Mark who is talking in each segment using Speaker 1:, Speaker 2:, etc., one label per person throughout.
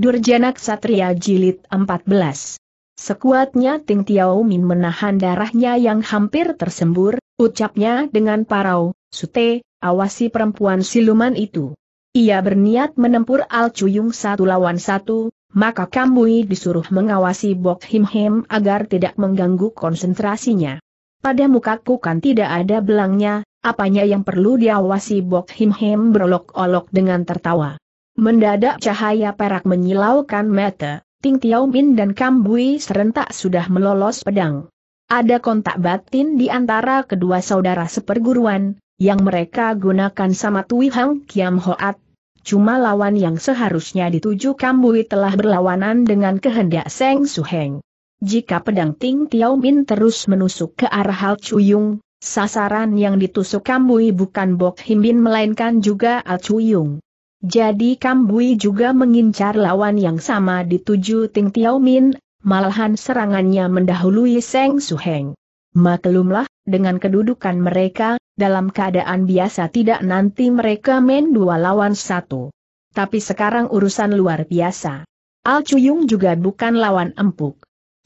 Speaker 1: Durjana Satria Jilid 14. Sekuatnya Ting Tiao Min menahan darahnya yang hampir tersembur, ucapnya dengan parau, Sute, awasi perempuan siluman itu. Ia berniat menempur Al Cuyung satu lawan satu, maka Kambui disuruh mengawasi Bok Him Him agar tidak mengganggu konsentrasinya. Pada mukaku kan tidak ada belangnya, apanya yang perlu diawasi Bok Him Him berolok-olok dengan tertawa. Mendadak cahaya perak menyilaukan mata, Ting Tiao Min dan Kam Bui serentak sudah melolos pedang. Ada kontak batin di antara kedua saudara seperguruan, yang mereka gunakan sama Tui Hang Kiam Hoat. Cuma lawan yang seharusnya dituju Kam Bui telah berlawanan dengan kehendak Seng Su Heng. Jika pedang Ting Tiao Min terus menusuk ke arah Hal Chuyung, sasaran yang ditusuk Kam Bui bukan Bok Bin melainkan juga Al Chuyung. Jadi Kambui juga mengincar lawan yang sama dituju Ting Tiao Min, malahan serangannya mendahului Seng Suheng. Maklumlah, dengan kedudukan mereka, dalam keadaan biasa tidak nanti mereka main dua lawan satu. Tapi sekarang urusan luar biasa. Al Chuyung juga bukan lawan empuk.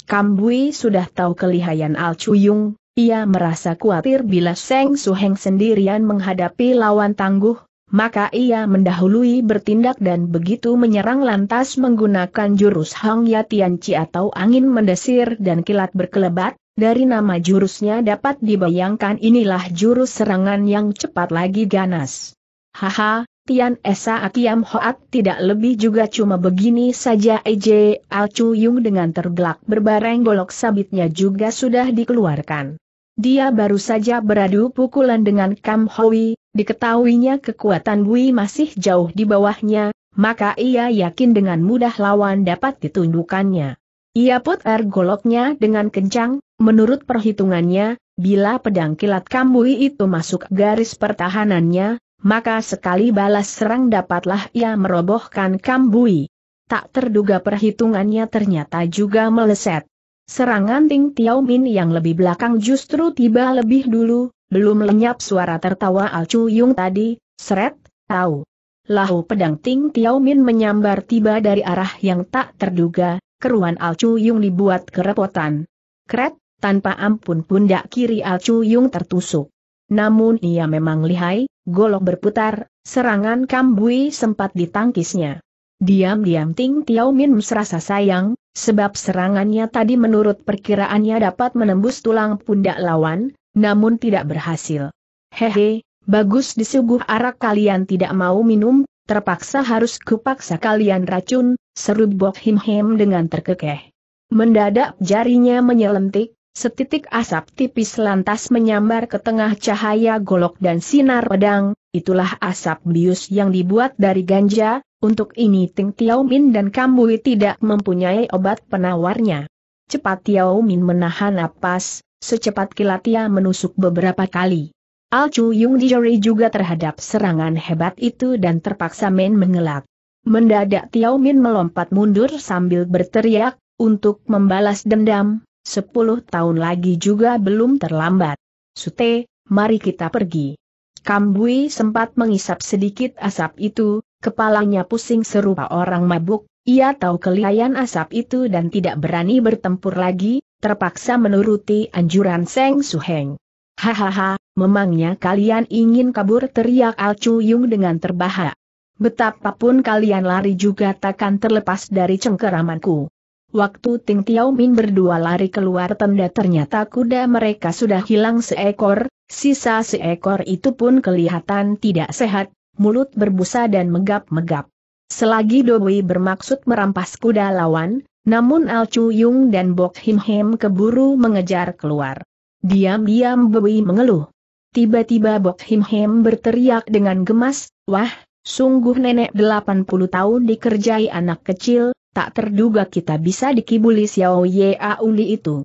Speaker 1: Kambui sudah tahu kelihayan Al Chuyung, ia merasa khawatir bila Seng Suheng sendirian menghadapi lawan tangguh, maka ia mendahului bertindak dan begitu menyerang lantas menggunakan jurus Hang Yatianci atau angin mendesir dan kilat berkelebat, dari nama jurusnya dapat dibayangkan inilah jurus serangan yang cepat lagi ganas. Haha, Tian Esa Akiam Hoat tidak lebih juga cuma begini saja Ej Alcu Yung dengan tergelak berbareng golok sabitnya juga sudah dikeluarkan. Dia baru saja beradu pukulan dengan Kam Hoi, Diketahuinya kekuatan Bui masih jauh di bawahnya, maka ia yakin dengan mudah lawan dapat ditundukannya. Ia putar goloknya dengan kencang, menurut perhitungannya, bila pedang kilat Kambui itu masuk garis pertahanannya, maka sekali balas serang dapatlah ia merobohkan Kambui. Tak terduga perhitungannya ternyata juga meleset. Serangan Ting Tiao Min yang lebih belakang justru tiba lebih dulu, belum lenyap suara tertawa Alcu Yung tadi, seret, tahu. Lahu pedang Ting Tiao Min menyambar tiba dari arah yang tak terduga, keruan Alcu Yung dibuat kerepotan. Kret, tanpa ampun pundak kiri Alcu Yung tertusuk. Namun ia memang lihai, golok berputar, serangan Kambui sempat ditangkisnya. Diam-diam Ting Tiao Min merasa sayang, sebab serangannya tadi menurut perkiraannya dapat menembus tulang pundak lawan, namun tidak berhasil. Hehe, bagus disuguh arak kalian tidak mau minum, terpaksa harus kupaksa kalian racun, seru Bok Him Him dengan terkekeh. Mendadak jarinya menyelentik, Setitik asap tipis lantas menyambar ke tengah cahaya golok dan sinar pedang, itulah asap bius yang dibuat dari ganja, untuk ini Ting Tiao Min dan Kambui tidak mempunyai obat penawarnya. Cepat Tiao Min menahan napas, Secepat kilat ia menusuk beberapa kali. Al Chu Yung dijori juga terhadap serangan hebat itu dan terpaksa main mengelak. Mendadak Tiao Min melompat mundur sambil berteriak, untuk membalas dendam, sepuluh tahun lagi juga belum terlambat. Sute, mari kita pergi. Kambui sempat mengisap sedikit asap itu, kepalanya pusing serupa orang mabuk, ia tahu kelihayan asap itu dan tidak berani bertempur lagi, terpaksa menuruti anjuran Seng Suheng. Hahaha, memangnya kalian ingin kabur teriak Al Chuyung dengan terbahak. Betapapun kalian lari juga takkan terlepas dari cengkeramanku. Waktu Ting Tiao Min berdua lari keluar tenda ternyata kuda mereka sudah hilang seekor, sisa seekor itu pun kelihatan tidak sehat, mulut berbusa dan megap-megap. Selagi Dobui bermaksud merampas kuda lawan, namun Al Chu Yung dan Bok Him Hem keburu mengejar keluar. Diam-diam Bui mengeluh. Tiba-tiba Bok Him Hem berteriak dengan gemas, Wah, sungguh nenek 80 tahun dikerjai anak kecil, tak terduga kita bisa dikibuli Xiao Ye Auli itu.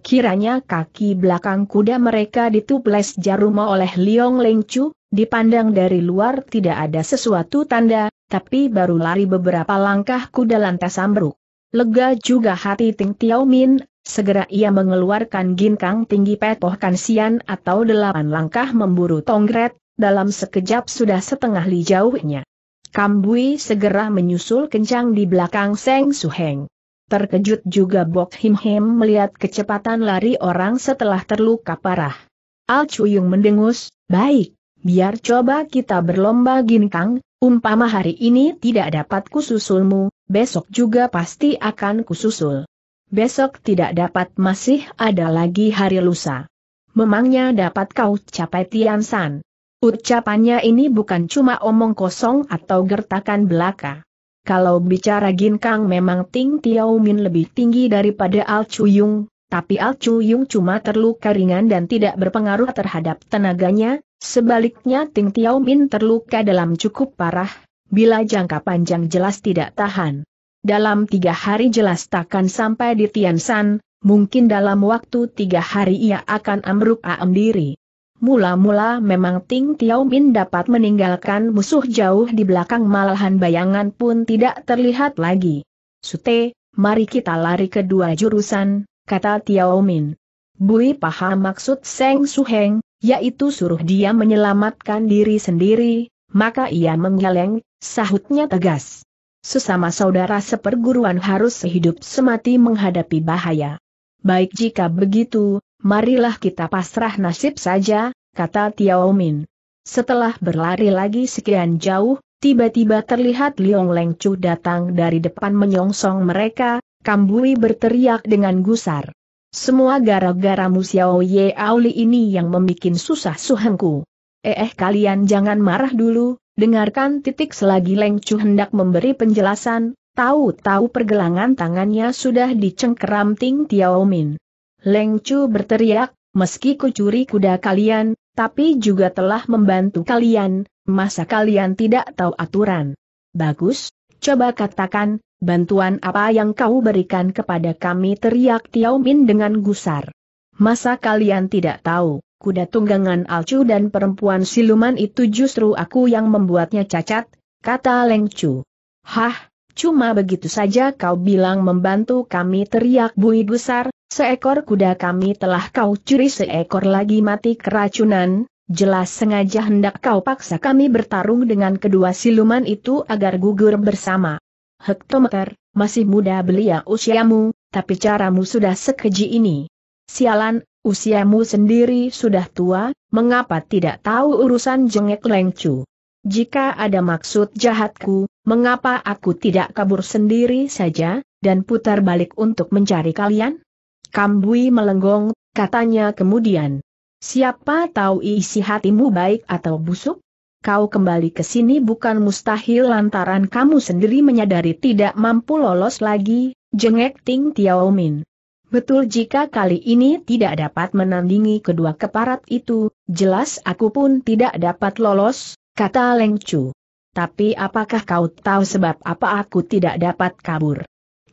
Speaker 1: Kiranya kaki belakang kuda mereka dituples jarum oleh Liong Leng Chu, dipandang dari luar tidak ada sesuatu tanda, tapi baru lari beberapa langkah kuda lantas ambruk. Lega juga hati Ting Tiao Min, segera ia mengeluarkan ginkang tinggi petoh kansian atau delapan langkah memburu tongret, dalam sekejap sudah setengah li jauhnya. Kambui segera menyusul kencang di belakang Seng Suheng. Terkejut juga Bok Him Him melihat kecepatan lari orang setelah terluka parah. Al Chuyung mendengus, baik, biar coba kita berlomba ginkang, umpama hari ini tidak dapat kususulmu, besok juga pasti akan kususul. Besok tidak dapat masih ada lagi hari lusa. Memangnya dapat kau capai Tian San. Ucapannya ini bukan cuma omong kosong atau gertakan belaka. Kalau bicara Ginkang memang Ting Tiao Min lebih tinggi daripada Al Chuyung, tapi Al Chuyung cuma terluka ringan dan tidak berpengaruh terhadap tenaganya, sebaliknya Ting Tiao Min terluka dalam cukup parah, bila jangka panjang jelas tidak tahan. Dalam tiga hari jelas takkan sampai di Tiansan, mungkin dalam waktu tiga hari ia akan amruk am diri. Mula-mula memang Ting Tiao Min dapat meninggalkan musuh jauh di belakang malahan bayangan pun tidak terlihat lagi. Sute, mari kita lari ke dua jurusan, kata Tiao Min. Bui paham maksud Seng Suheng, yaitu suruh dia menyelamatkan diri sendiri, maka ia menggeleng, Sahutnya tegas. Sesama saudara seperguruan harus sehidup semati menghadapi bahaya. Baik jika begitu, marilah kita pasrah nasib saja, kata Tiao Min. Setelah berlari lagi sekian jauh, tiba-tiba terlihat Liong Leng Chu datang dari depan menyongsong mereka, Kambui berteriak dengan gusar. Semua gara-gara Musiao Ye Auli ini yang membuat susah suhengku. Eh, eh kalian jangan marah dulu, Dengarkan titik selagi Leng hendak memberi penjelasan, tahu-tahu pergelangan tangannya sudah dicengkeram Ting Tiaomin. Leng Chu berteriak, meski kucuri kuda kalian, tapi juga telah membantu kalian, masa kalian tidak tahu aturan. Bagus, coba katakan, bantuan apa yang kau berikan kepada kami teriak Tiaomin dengan gusar. Masa kalian tidak tahu? kuda tunggangan Alcu dan perempuan siluman itu justru aku yang membuatnya cacat, kata Leng Chu. Hah, cuma begitu saja kau bilang membantu kami teriak Bui besar. seekor kuda kami telah kau curi seekor lagi mati keracunan, jelas sengaja hendak kau paksa kami bertarung dengan kedua siluman itu agar gugur bersama. Hektometer, masih muda belia usiamu, tapi caramu sudah sekeji ini. Sialan, Usiamu sendiri sudah tua, mengapa tidak tahu urusan jengek lengcu? Jika ada maksud jahatku, mengapa aku tidak kabur sendiri saja, dan putar balik untuk mencari kalian? Kambui melenggong, katanya kemudian. Siapa tahu isi hatimu baik atau busuk? Kau kembali ke sini bukan mustahil lantaran kamu sendiri menyadari tidak mampu lolos lagi, jengek Ting Tiaomin. Betul jika kali ini tidak dapat menandingi kedua keparat itu, jelas aku pun tidak dapat lolos, kata Leng Chu. Tapi apakah kau tahu sebab apa aku tidak dapat kabur?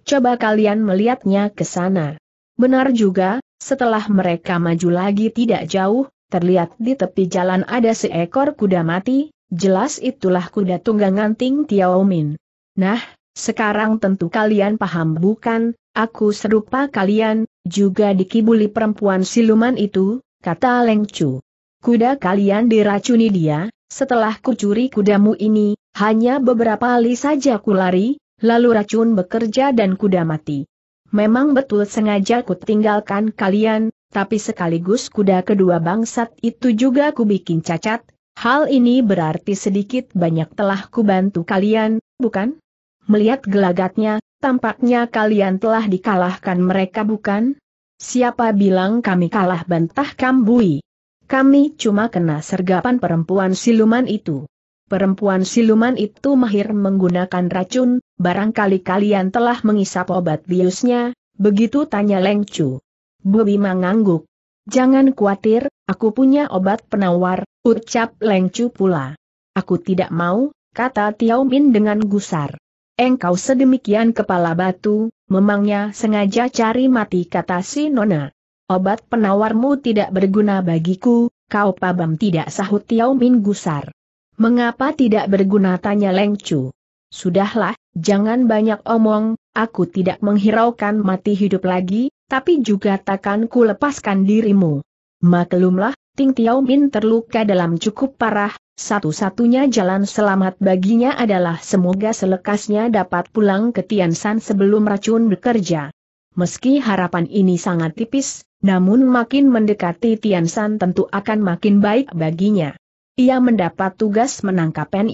Speaker 1: Coba kalian melihatnya ke sana. Benar juga, setelah mereka maju lagi tidak jauh, terlihat di tepi jalan ada seekor kuda mati, jelas itulah kuda tunggangan Ting Tiao Min. Nah, sekarang tentu kalian paham bukan, Aku serupa kalian, juga dikibuli perempuan siluman itu, kata Leng Chu. Kuda kalian diracuni dia, setelah kucuri kudamu ini, hanya beberapa kali saja kulari, lalu racun bekerja dan kuda mati. Memang betul sengaja ku tinggalkan kalian, tapi sekaligus kuda kedua bangsat itu juga kubikin cacat, hal ini berarti sedikit banyak telah kubantu kalian, bukan? Melihat gelagatnya, Tampaknya kalian telah dikalahkan mereka bukan? Siapa bilang kami kalah bantah Kambui? Kami cuma kena sergapan perempuan siluman itu. Perempuan siluman itu mahir menggunakan racun, barangkali kalian telah mengisap obat biusnya, begitu tanya Leng Chu. Bobi mengangguk. Jangan khawatir, aku punya obat penawar, ucap Leng pula. Aku tidak mau, kata Tiao Min dengan gusar. Engkau sedemikian kepala batu, memangnya sengaja cari mati kata si Nona. Obat penawarmu tidak berguna bagiku, kau pabam tidak sahut Tiao Min gusar. Mengapa tidak berguna tanya Leng Chu? Sudahlah, jangan banyak omong, aku tidak menghiraukan mati hidup lagi, tapi juga takkan ku lepaskan dirimu. Maklumlah, Ting Tiao Min terluka dalam cukup parah, satu-satunya jalan selamat baginya adalah semoga selekasnya dapat pulang ke Tiansan sebelum racun bekerja. Meski harapan ini sangat tipis, namun makin mendekati Tiansan tentu akan makin baik baginya. Ia mendapat tugas menangkap N.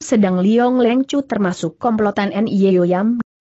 Speaker 1: sedang Liong Lengchu termasuk komplotan N.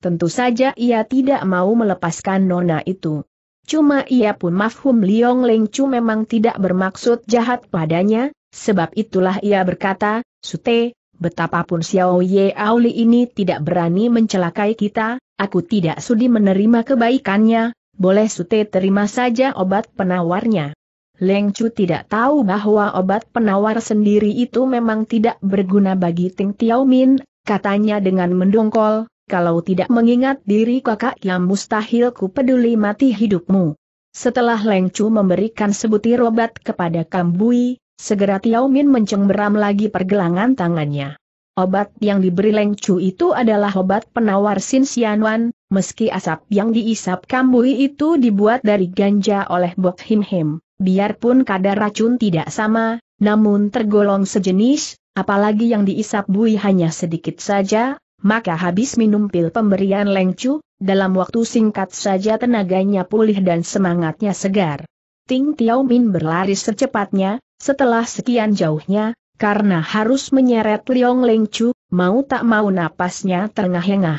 Speaker 1: tentu saja ia tidak mau melepaskan nona itu. Cuma ia pun mafhum Liong Lengchu memang tidak bermaksud jahat padanya, Sebab itulah ia berkata, Sute, betapapun Xiao Ye Auli ini tidak berani mencelakai kita, aku tidak sudi menerima kebaikannya, boleh Sute terima saja obat penawarnya. Leng Chu tidak tahu bahwa obat penawar sendiri itu memang tidak berguna bagi Ting Tiao Min, katanya dengan mendongkol, kalau tidak mengingat diri kakak yang mustahil ku peduli mati hidupmu. Setelah Leng Chu memberikan sebutir obat kepada Kambui, Segera Tiao Min mencengberam lagi pergelangan tangannya. Obat yang diberi Leng Chu itu adalah obat penawar Sin Xianwan, meski asap yang diisap Kambui itu dibuat dari ganja oleh Bok Him Him. Biarpun kadar racun tidak sama, namun tergolong sejenis, apalagi yang diisap Bui hanya sedikit saja, maka habis minum pil pemberian Leng Chu, dalam waktu singkat saja tenaganya pulih dan semangatnya segar. Ting Tiao Min berlari secepatnya, setelah sekian jauhnya, karena harus menyeret Liong Lengcu, mau tak mau napasnya terengah-engah.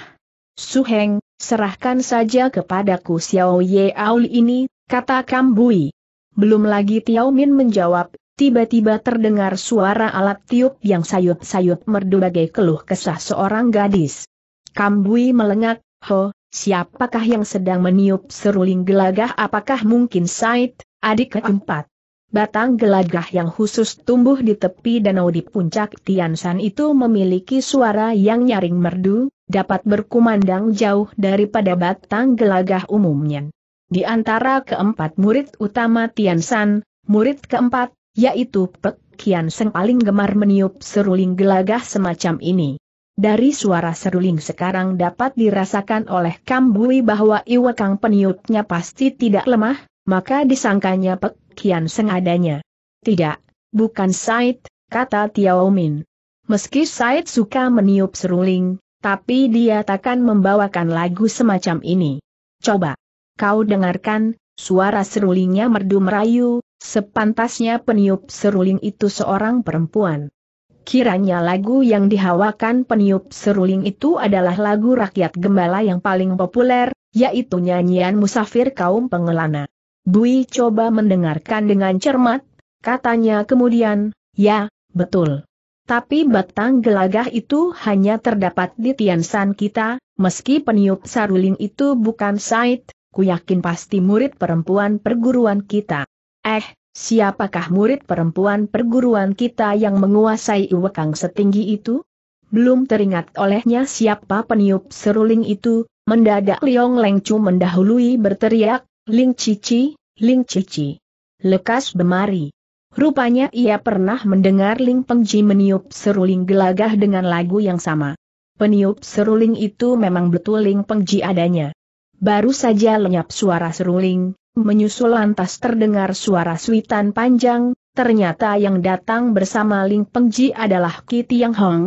Speaker 1: Suheng, serahkan saja kepadaku Xiao Ye Aul ini, kata Kambui. Belum lagi Tiao Min menjawab, tiba-tiba terdengar suara alat tiup yang sayup-sayup merdu bagai keluh kesah seorang gadis. Kambui melengak, ho, siapakah yang sedang meniup seruling gelagah apakah mungkin Said, adik keempat? Batang gelagah yang khusus tumbuh di tepi danau di puncak Tiansan itu memiliki suara yang nyaring merdu, dapat berkumandang jauh daripada batang gelagah umumnya. Di antara keempat murid utama Tiansan, murid keempat, yaitu Pek Kian Seng paling gemar meniup seruling gelagah semacam ini. Dari suara seruling sekarang dapat dirasakan oleh Kambui bahwa Iwakang peniupnya pasti tidak lemah, maka disangkanya Pek Kian sengadanya. Tidak, bukan Said, kata Tiao Min. Meski Said suka meniup seruling, tapi dia takkan membawakan lagu semacam ini. Coba. Kau dengarkan, suara serulingnya merdu merayu, sepantasnya peniup seruling itu seorang perempuan. Kiranya lagu yang dihawakan peniup seruling itu adalah lagu rakyat gembala yang paling populer, yaitu nyanyian musafir kaum pengelana. Bui coba mendengarkan dengan cermat, katanya kemudian, ya, betul. Tapi batang gelagah itu hanya terdapat di Tiansan kita, meski peniup saruling itu bukan Said, ku yakin pasti murid perempuan perguruan kita. Eh, siapakah murid perempuan perguruan kita yang menguasai wekang setinggi itu? Belum teringat olehnya siapa peniup seruling itu, mendadak Liong Lengcu mendahului berteriak, Ling Cici, Ling Cici. Lekas bemari. Rupanya ia pernah mendengar Ling Pengji meniup seruling gelagah dengan lagu yang sama. Peniup seruling itu memang betul Ling Pengji adanya. Baru saja lenyap suara seruling, menyusul lantas terdengar suara suitan panjang, ternyata yang datang bersama Ling Pengji adalah Kitty Yang Hong.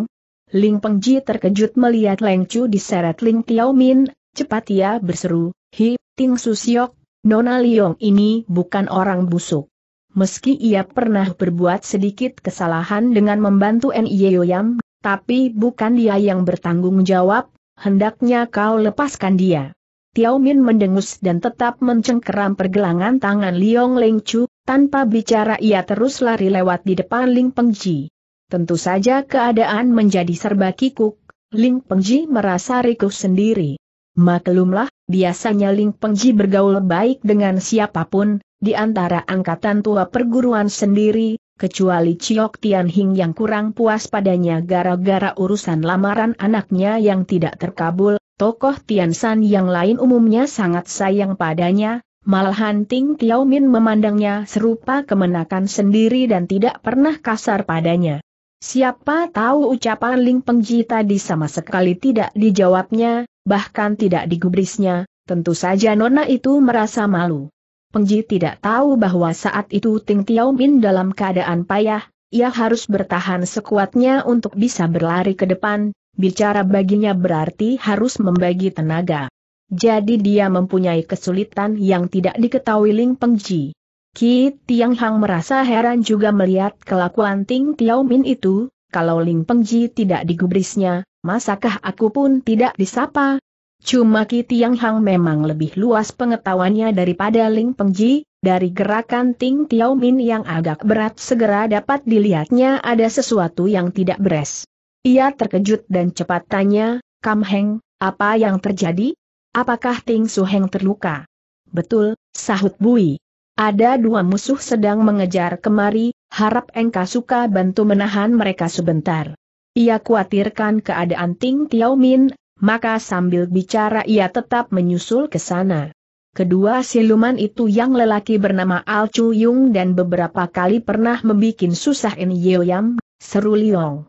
Speaker 1: Ling Pengji terkejut melihat Leng Chu diseret Ling Tiao Min, cepat ia berseru, Hi, Ting Susiok, Nona Liong ini bukan orang busuk. Meski ia pernah berbuat sedikit kesalahan dengan membantu Nye Yoyam, tapi bukan dia yang bertanggung jawab, hendaknya kau lepaskan dia. Tiao Min mendengus dan tetap mencengkeram pergelangan tangan Liong Leng Chu, tanpa bicara ia terus lari lewat di depan Ling Pengji. Tentu saja keadaan menjadi serba kikuk, Ling Pengji merasa rikuh sendiri. Maklumlah, Biasanya Ling Pengji bergaul baik dengan siapapun, di antara angkatan tua perguruan sendiri, kecuali Ciok Tian Hing yang kurang puas padanya gara-gara urusan lamaran anaknya yang tidak terkabul, tokoh Tian San yang lain umumnya sangat sayang padanya, malahan Ting Tiao memandangnya serupa kemenakan sendiri dan tidak pernah kasar padanya. Siapa tahu ucapan Ling Pengji tadi sama sekali tidak dijawabnya, bahkan tidak digubrisnya, tentu saja Nona itu merasa malu. Pengji tidak tahu bahwa saat itu Ting Tiao Min dalam keadaan payah, ia harus bertahan sekuatnya untuk bisa berlari ke depan, bicara baginya berarti harus membagi tenaga. Jadi dia mempunyai kesulitan yang tidak diketahui Ling Pengji. Ki Tiang Hang merasa heran juga melihat kelakuan Ting Tiao Min itu, kalau Ling Pengji tidak digubrisnya, masakah aku pun tidak disapa? Cuma Ki Tiang Hang memang lebih luas pengetahuannya daripada Ling Pengji, dari gerakan Ting Tiao Min yang agak berat segera dapat dilihatnya ada sesuatu yang tidak beres. Ia terkejut dan cepat tanya, Kam Heng, apa yang terjadi? Apakah Ting Su Heng terluka? Betul, sahut Bui. Ada dua musuh sedang mengejar kemari, harap engkau suka bantu menahan mereka sebentar. Ia khawatirkan keadaan Ting Tiao Min, maka sambil bicara ia tetap menyusul ke sana. Kedua siluman itu yang lelaki bernama Al Chu Yung dan beberapa kali pernah membuat susah In Yam, seru Liong.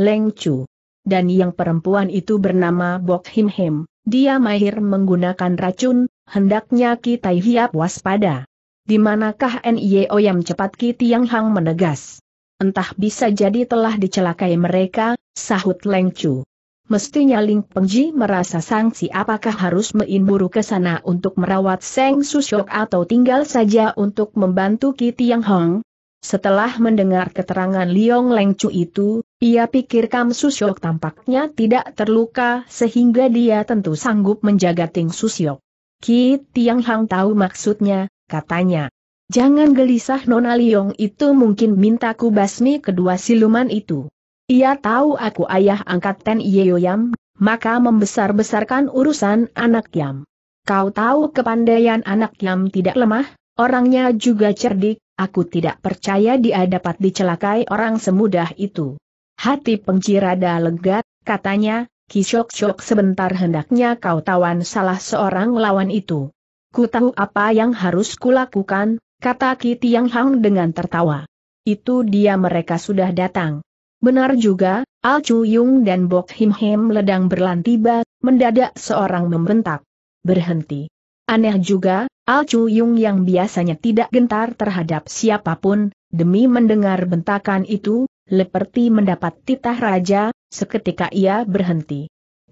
Speaker 1: Leng Chu. Dan yang perempuan itu bernama Bok Him Him, dia mahir menggunakan racun, hendaknya kita hiap waspada. Di manakah NIO yang cepat Ki Tiang Hang menegas? Entah bisa jadi telah dicelakai mereka, sahut Leng Chu. Mestinya Ling Pengji merasa sangsi apakah harus meinburu ke sana untuk merawat Seng Susyok atau tinggal saja untuk membantu Ki Tiang Hong? Setelah mendengar keterangan Liong Leng Chu itu, ia pikir Kam Susyok tampaknya tidak terluka sehingga dia tentu sanggup menjaga Ting Susyok. Ki Tiang Hang tahu maksudnya, katanya. Jangan gelisah Nona Liong itu mungkin mintaku basmi kedua siluman itu. Ia tahu aku ayah angkat Ten Yeoyam, maka membesar-besarkan urusan anak Yam. Kau tahu kepandaian anak Yam tidak lemah, orangnya juga cerdik, aku tidak percaya dia dapat dicelakai orang semudah itu. Hati pengcirada legat, katanya, Kisok-sok sebentar hendaknya kau tawan salah seorang lawan itu. Ku tahu apa yang harus kulakukan, kata Ki Tiang Hang dengan tertawa. Itu dia mereka sudah datang. Benar juga, Al Chu Yung dan Bok Him Him ledang berlantiba, mendadak seorang membentak. Berhenti. Aneh juga, Al Chu Yung yang biasanya tidak gentar terhadap siapapun, demi mendengar bentakan itu, seperti mendapat titah raja, seketika ia berhenti.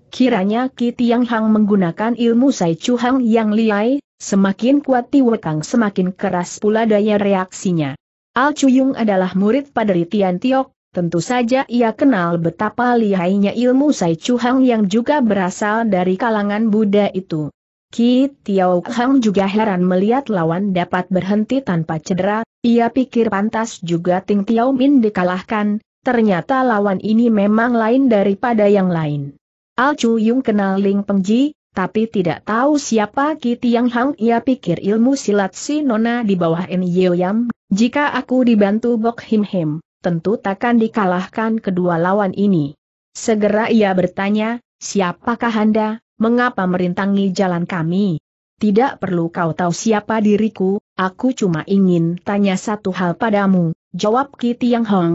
Speaker 1: Kiranya Ki Tiang Hang menggunakan ilmu Sai Chu Hang yang liai, Semakin kuat Tiwekang semakin keras pula daya reaksinya. Al Chuyung adalah murid pada Tian Tiok, tentu saja ia kenal betapa lihainya ilmu Sai Chuhang yang juga berasal dari kalangan Buddha itu. Ki Tiao Hang juga heran melihat lawan dapat berhenti tanpa cedera, ia pikir pantas juga Ting Tiao Min dikalahkan, ternyata lawan ini memang lain daripada yang lain. Al Chuyung kenal Ling Pengji, tapi tidak tahu siapa Ki Tiang Hang ia pikir ilmu silat si Nona di bawah N. Yam, jika aku dibantu Bok Him Him, tentu takkan dikalahkan kedua lawan ini. Segera ia bertanya, siapakah Anda, mengapa merintangi jalan kami? Tidak perlu kau tahu siapa diriku, aku cuma ingin tanya satu hal padamu, jawab Ki Tiang Hang.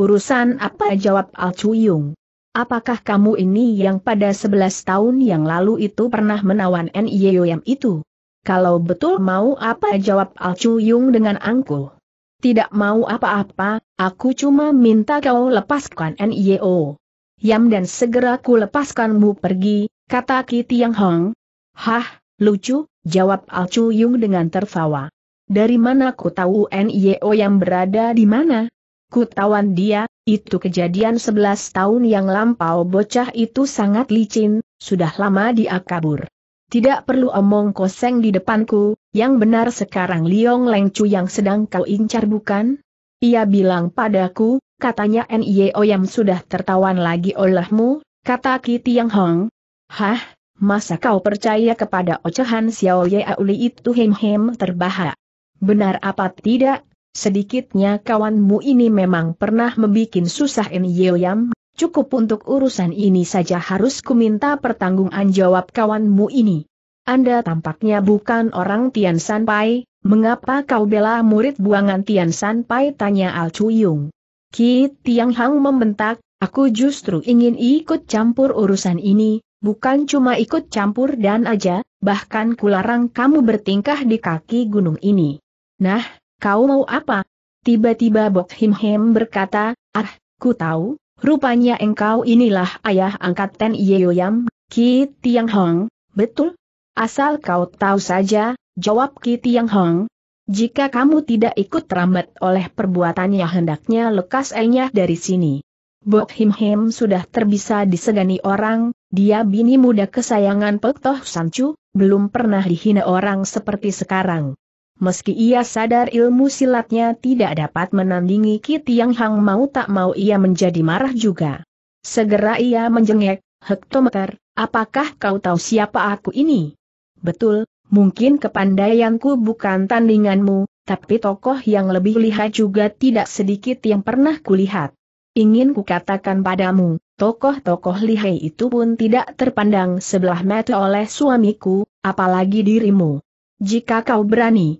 Speaker 1: Urusan apa jawab Al Chuyung? Apakah kamu ini yang pada 11 tahun yang lalu itu pernah menawan N.I.O.M. itu? Kalau betul mau apa jawab Al Chuyung dengan angkuh. Tidak mau apa-apa, aku cuma minta kau lepaskan N.I.O. Yam dan segera ku lepaskanmu pergi, kata Ki Tiang Hong. Hah, lucu, jawab Al Chuyung dengan tertawa. Dari mana ku tahu N.I.O. yang berada di mana? Ku tawan dia, itu kejadian 11 tahun yang lampau bocah itu sangat licin, sudah lama dia kabur. Tidak perlu omong koseng di depanku, yang benar sekarang Liong Lengcu yang sedang kau incar bukan? Ia bilang padaku, katanya N.I.O. yang sudah tertawan lagi olehmu, kata Kitty Yang Hong. Hah, masa kau percaya kepada ocehan Xiao Yauli itu hem-hem terbahak? Benar apa tidak? Sedikitnya kawanmu ini memang pernah membuat susah ini Yeoyam, cukup untuk urusan ini saja harus kuminta pertanggungan jawab kawanmu ini. Anda tampaknya bukan orang Tian San Pai, mengapa kau bela murid buangan Tian San Pai tanya Al Chuyung. Ki Tiang Hang membentak, aku justru ingin ikut campur urusan ini, bukan cuma ikut campur dan aja, bahkan kularang kamu bertingkah di kaki gunung ini. Nah, kau mau apa? Tiba-tiba Bok Him Him berkata, ah, ku tahu, rupanya engkau inilah ayah angkat Ten Yeoyam, Ki Tiang Hong, betul? Asal kau tahu saja, jawab Ki Tiang Hong. Jika kamu tidak ikut terambat oleh perbuatannya hendaknya lekas enyah dari sini. Bok Him Him sudah terbisa disegani orang, dia bini muda kesayangan Pek Toh Sancu, belum pernah dihina orang seperti sekarang. Meski ia sadar ilmu silatnya tidak dapat menandingi Ki Tiang Hang mau tak mau ia menjadi marah juga. Segera ia menjengek, Hektometer, apakah kau tahu siapa aku ini? Betul, mungkin kepandaianku bukan tandinganmu, tapi tokoh yang lebih lihat juga tidak sedikit yang pernah kulihat. Ingin kukatakan padamu, tokoh-tokoh lihai itu pun tidak terpandang sebelah mata oleh suamiku, apalagi dirimu. Jika kau berani,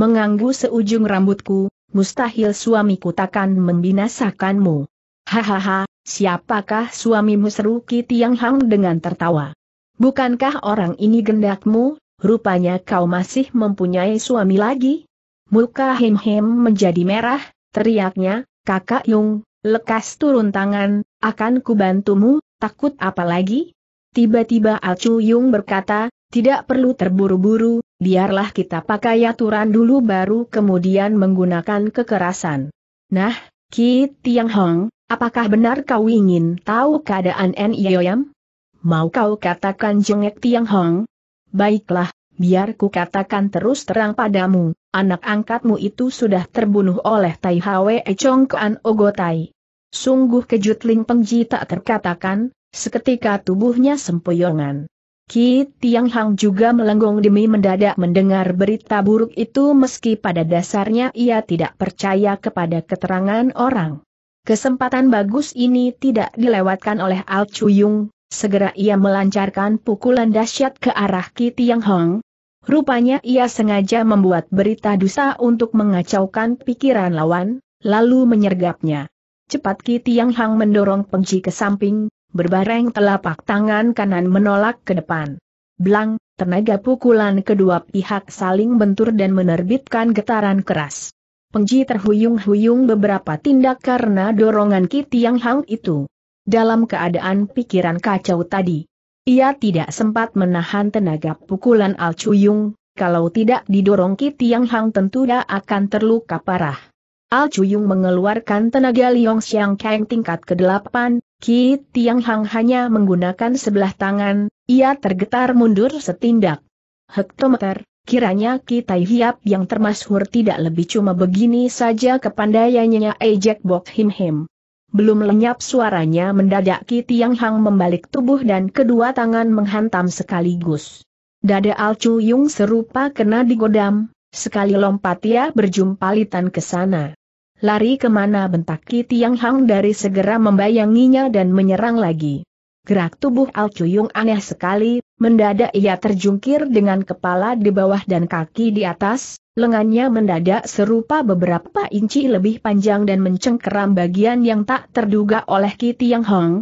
Speaker 1: menganggu seujung rambutku, mustahil suamiku takkan membinasakanmu. Hahaha, siapakah suamimu seru Ki Tiang Hang dengan tertawa. Bukankah orang ini gendakmu, rupanya kau masih mempunyai suami lagi? Muka hem hem menjadi merah, teriaknya, kakak Yung, lekas turun tangan, akan kubantumu, takut apa lagi? Tiba-tiba Chu Yung berkata, tidak perlu terburu-buru, biarlah kita pakai aturan dulu baru kemudian menggunakan kekerasan. Nah, Ki Tiang Hong, apakah benar kau ingin tahu keadaan Yoyam? Mau kau katakan jengek Tiang Hong? Baiklah, biar ku katakan terus terang padamu, anak angkatmu itu sudah terbunuh oleh Tai Hwe Kuan Ogotai. Sungguh kejut Ling Pengji tak terkatakan, seketika tubuhnya sempoyongan. Ki Tiang Hang juga melenggong demi mendadak mendengar berita buruk itu meski pada dasarnya ia tidak percaya kepada keterangan orang. Kesempatan bagus ini tidak dilewatkan oleh Al Chuyung, segera ia melancarkan pukulan dahsyat ke arah Ki Tiang Hang. Rupanya ia sengaja membuat berita dusta untuk mengacaukan pikiran lawan, lalu menyergapnya. Cepat Ki Tiang Hang mendorong Pengji ke samping, berbareng telapak tangan kanan menolak ke depan. Blang, tenaga pukulan kedua pihak saling bentur dan menerbitkan getaran keras. Pengji terhuyung-huyung beberapa tindak karena dorongan Kit Yang Hang itu. Dalam keadaan pikiran kacau tadi, ia tidak sempat menahan tenaga pukulan Al Chuyung, kalau tidak didorong Kit Yang Hang tentu dia akan terluka parah. Al Chuyung mengeluarkan tenaga Liong Xiang Kang tingkat ke-8, Ki Tiang Hang hanya menggunakan sebelah tangan, ia tergetar mundur setindak. Hektometer, kiranya Ki Tai Hiap yang termasyhur tidak lebih cuma begini saja kepandaiannya ejek Bok Him Him. Belum lenyap suaranya mendadak Ki Tiang Hang membalik tubuh dan kedua tangan menghantam sekaligus. Dada Al Chuyung serupa kena digodam, Sekali lompat ia berjumpalitan ke sana. Lari kemana bentak Ki Tiang Hang dari segera membayanginya dan menyerang lagi. Gerak tubuh Al Cuyung aneh sekali, mendadak ia terjungkir dengan kepala di bawah dan kaki di atas, lengannya mendadak serupa beberapa inci lebih panjang dan mencengkeram bagian yang tak terduga oleh Ki Tiang Hang.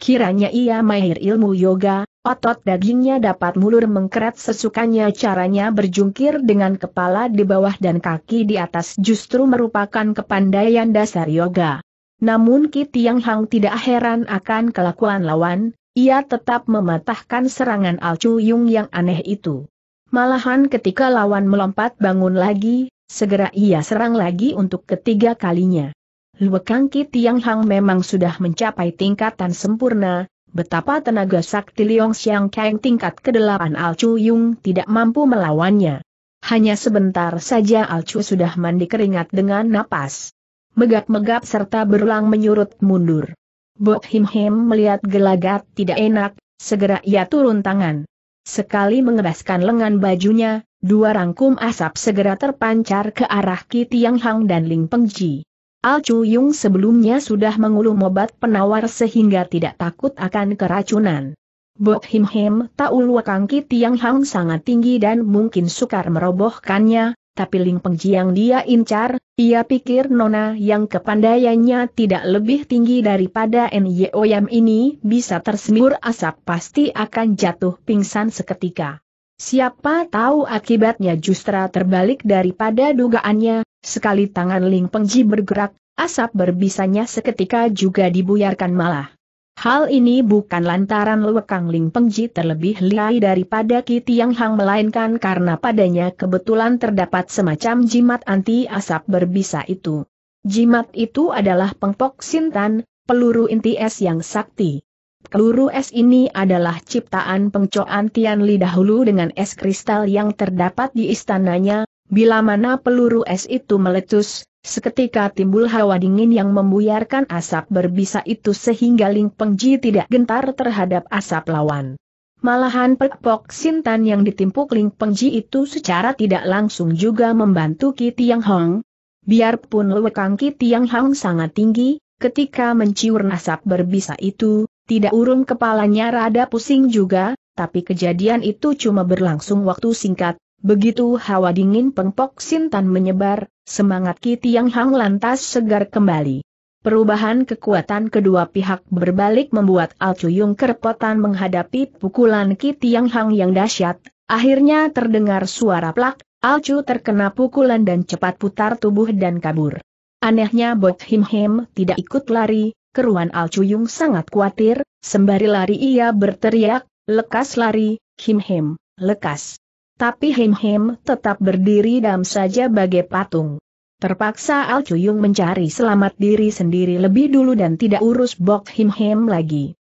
Speaker 1: Kiranya ia mahir ilmu yoga, Otot dagingnya dapat mulur mengkeret sesukanya caranya berjungkir dengan kepala di bawah dan kaki di atas justru merupakan kepandaian dasar yoga. Namun Ki Yang Hang tidak heran akan kelakuan lawan, ia tetap mematahkan serangan Al Chu Yung yang aneh itu. Malahan ketika lawan melompat bangun lagi, segera ia serang lagi untuk ketiga kalinya. Luekang Ki Yang Hang memang sudah mencapai tingkatan sempurna, Betapa tenaga sakti Liong Xiang Kang tingkat ke-8 Al Chu Yung tidak mampu melawannya. Hanya sebentar saja Al Chu sudah mandi keringat dengan napas. Megap-megap serta berulang menyurut mundur. Bok Him Him melihat gelagat tidak enak, segera ia turun tangan. Sekali mengebaskan lengan bajunya, dua rangkum asap segera terpancar ke arah Ki Tiang Hang dan Ling Pengji. Al Chu sebelumnya sudah mengulum obat penawar sehingga tidak takut akan keracunan. Bok Him Him tahu luakang Tiang Hang sangat tinggi dan mungkin sukar merobohkannya, tapi Ling Jiang dia incar, ia pikir Nona yang kepandaiannya tidak lebih tinggi daripada Nyo Yam ini bisa tersembur asap pasti akan jatuh pingsan seketika. Siapa tahu akibatnya justru terbalik daripada dugaannya, sekali tangan Ling Pengji bergerak, asap berbisanya seketika juga dibuyarkan malah. Hal ini bukan lantaran Lewekang Ling Pengji terlebih liai daripada Ki Tiang Hang melainkan karena padanya kebetulan terdapat semacam jimat anti asap berbisa itu. Jimat itu adalah pengpok sintan, peluru inti es yang sakti. Peluru es ini adalah ciptaan pengcoan Tian Li dahulu dengan es kristal yang terdapat di istananya, bila mana peluru es itu meletus, seketika timbul hawa dingin yang membuyarkan asap berbisa itu sehingga Ling Pengji tidak gentar terhadap asap lawan. Malahan pekpok Sintan yang ditimpuk Ling Pengji itu secara tidak langsung juga membantu Ki Tiang Hong. Biarpun lewekang Ki Tiang Hong sangat tinggi, ketika menciur asap berbisa itu, tidak urung kepalanya rada pusing juga, tapi kejadian itu cuma berlangsung waktu singkat. Begitu hawa dingin pengpok Sintan menyebar, semangat Kiti Yang Hang lantas segar kembali. Perubahan kekuatan kedua pihak berbalik membuat Al Chuyung kerepotan menghadapi pukulan Kiti Yang Hang yang dahsyat. Akhirnya terdengar suara plak, Al Chu terkena pukulan dan cepat putar tubuh dan kabur. Anehnya Bot Him Him tidak ikut lari, keruan Al Cuyung sangat khawatir, sembari lari ia berteriak, lekas lari, him him, lekas. Tapi him him tetap berdiri dam saja bagai patung. Terpaksa Al Cuyung mencari selamat diri sendiri lebih dulu dan tidak urus Bok Him Him lagi.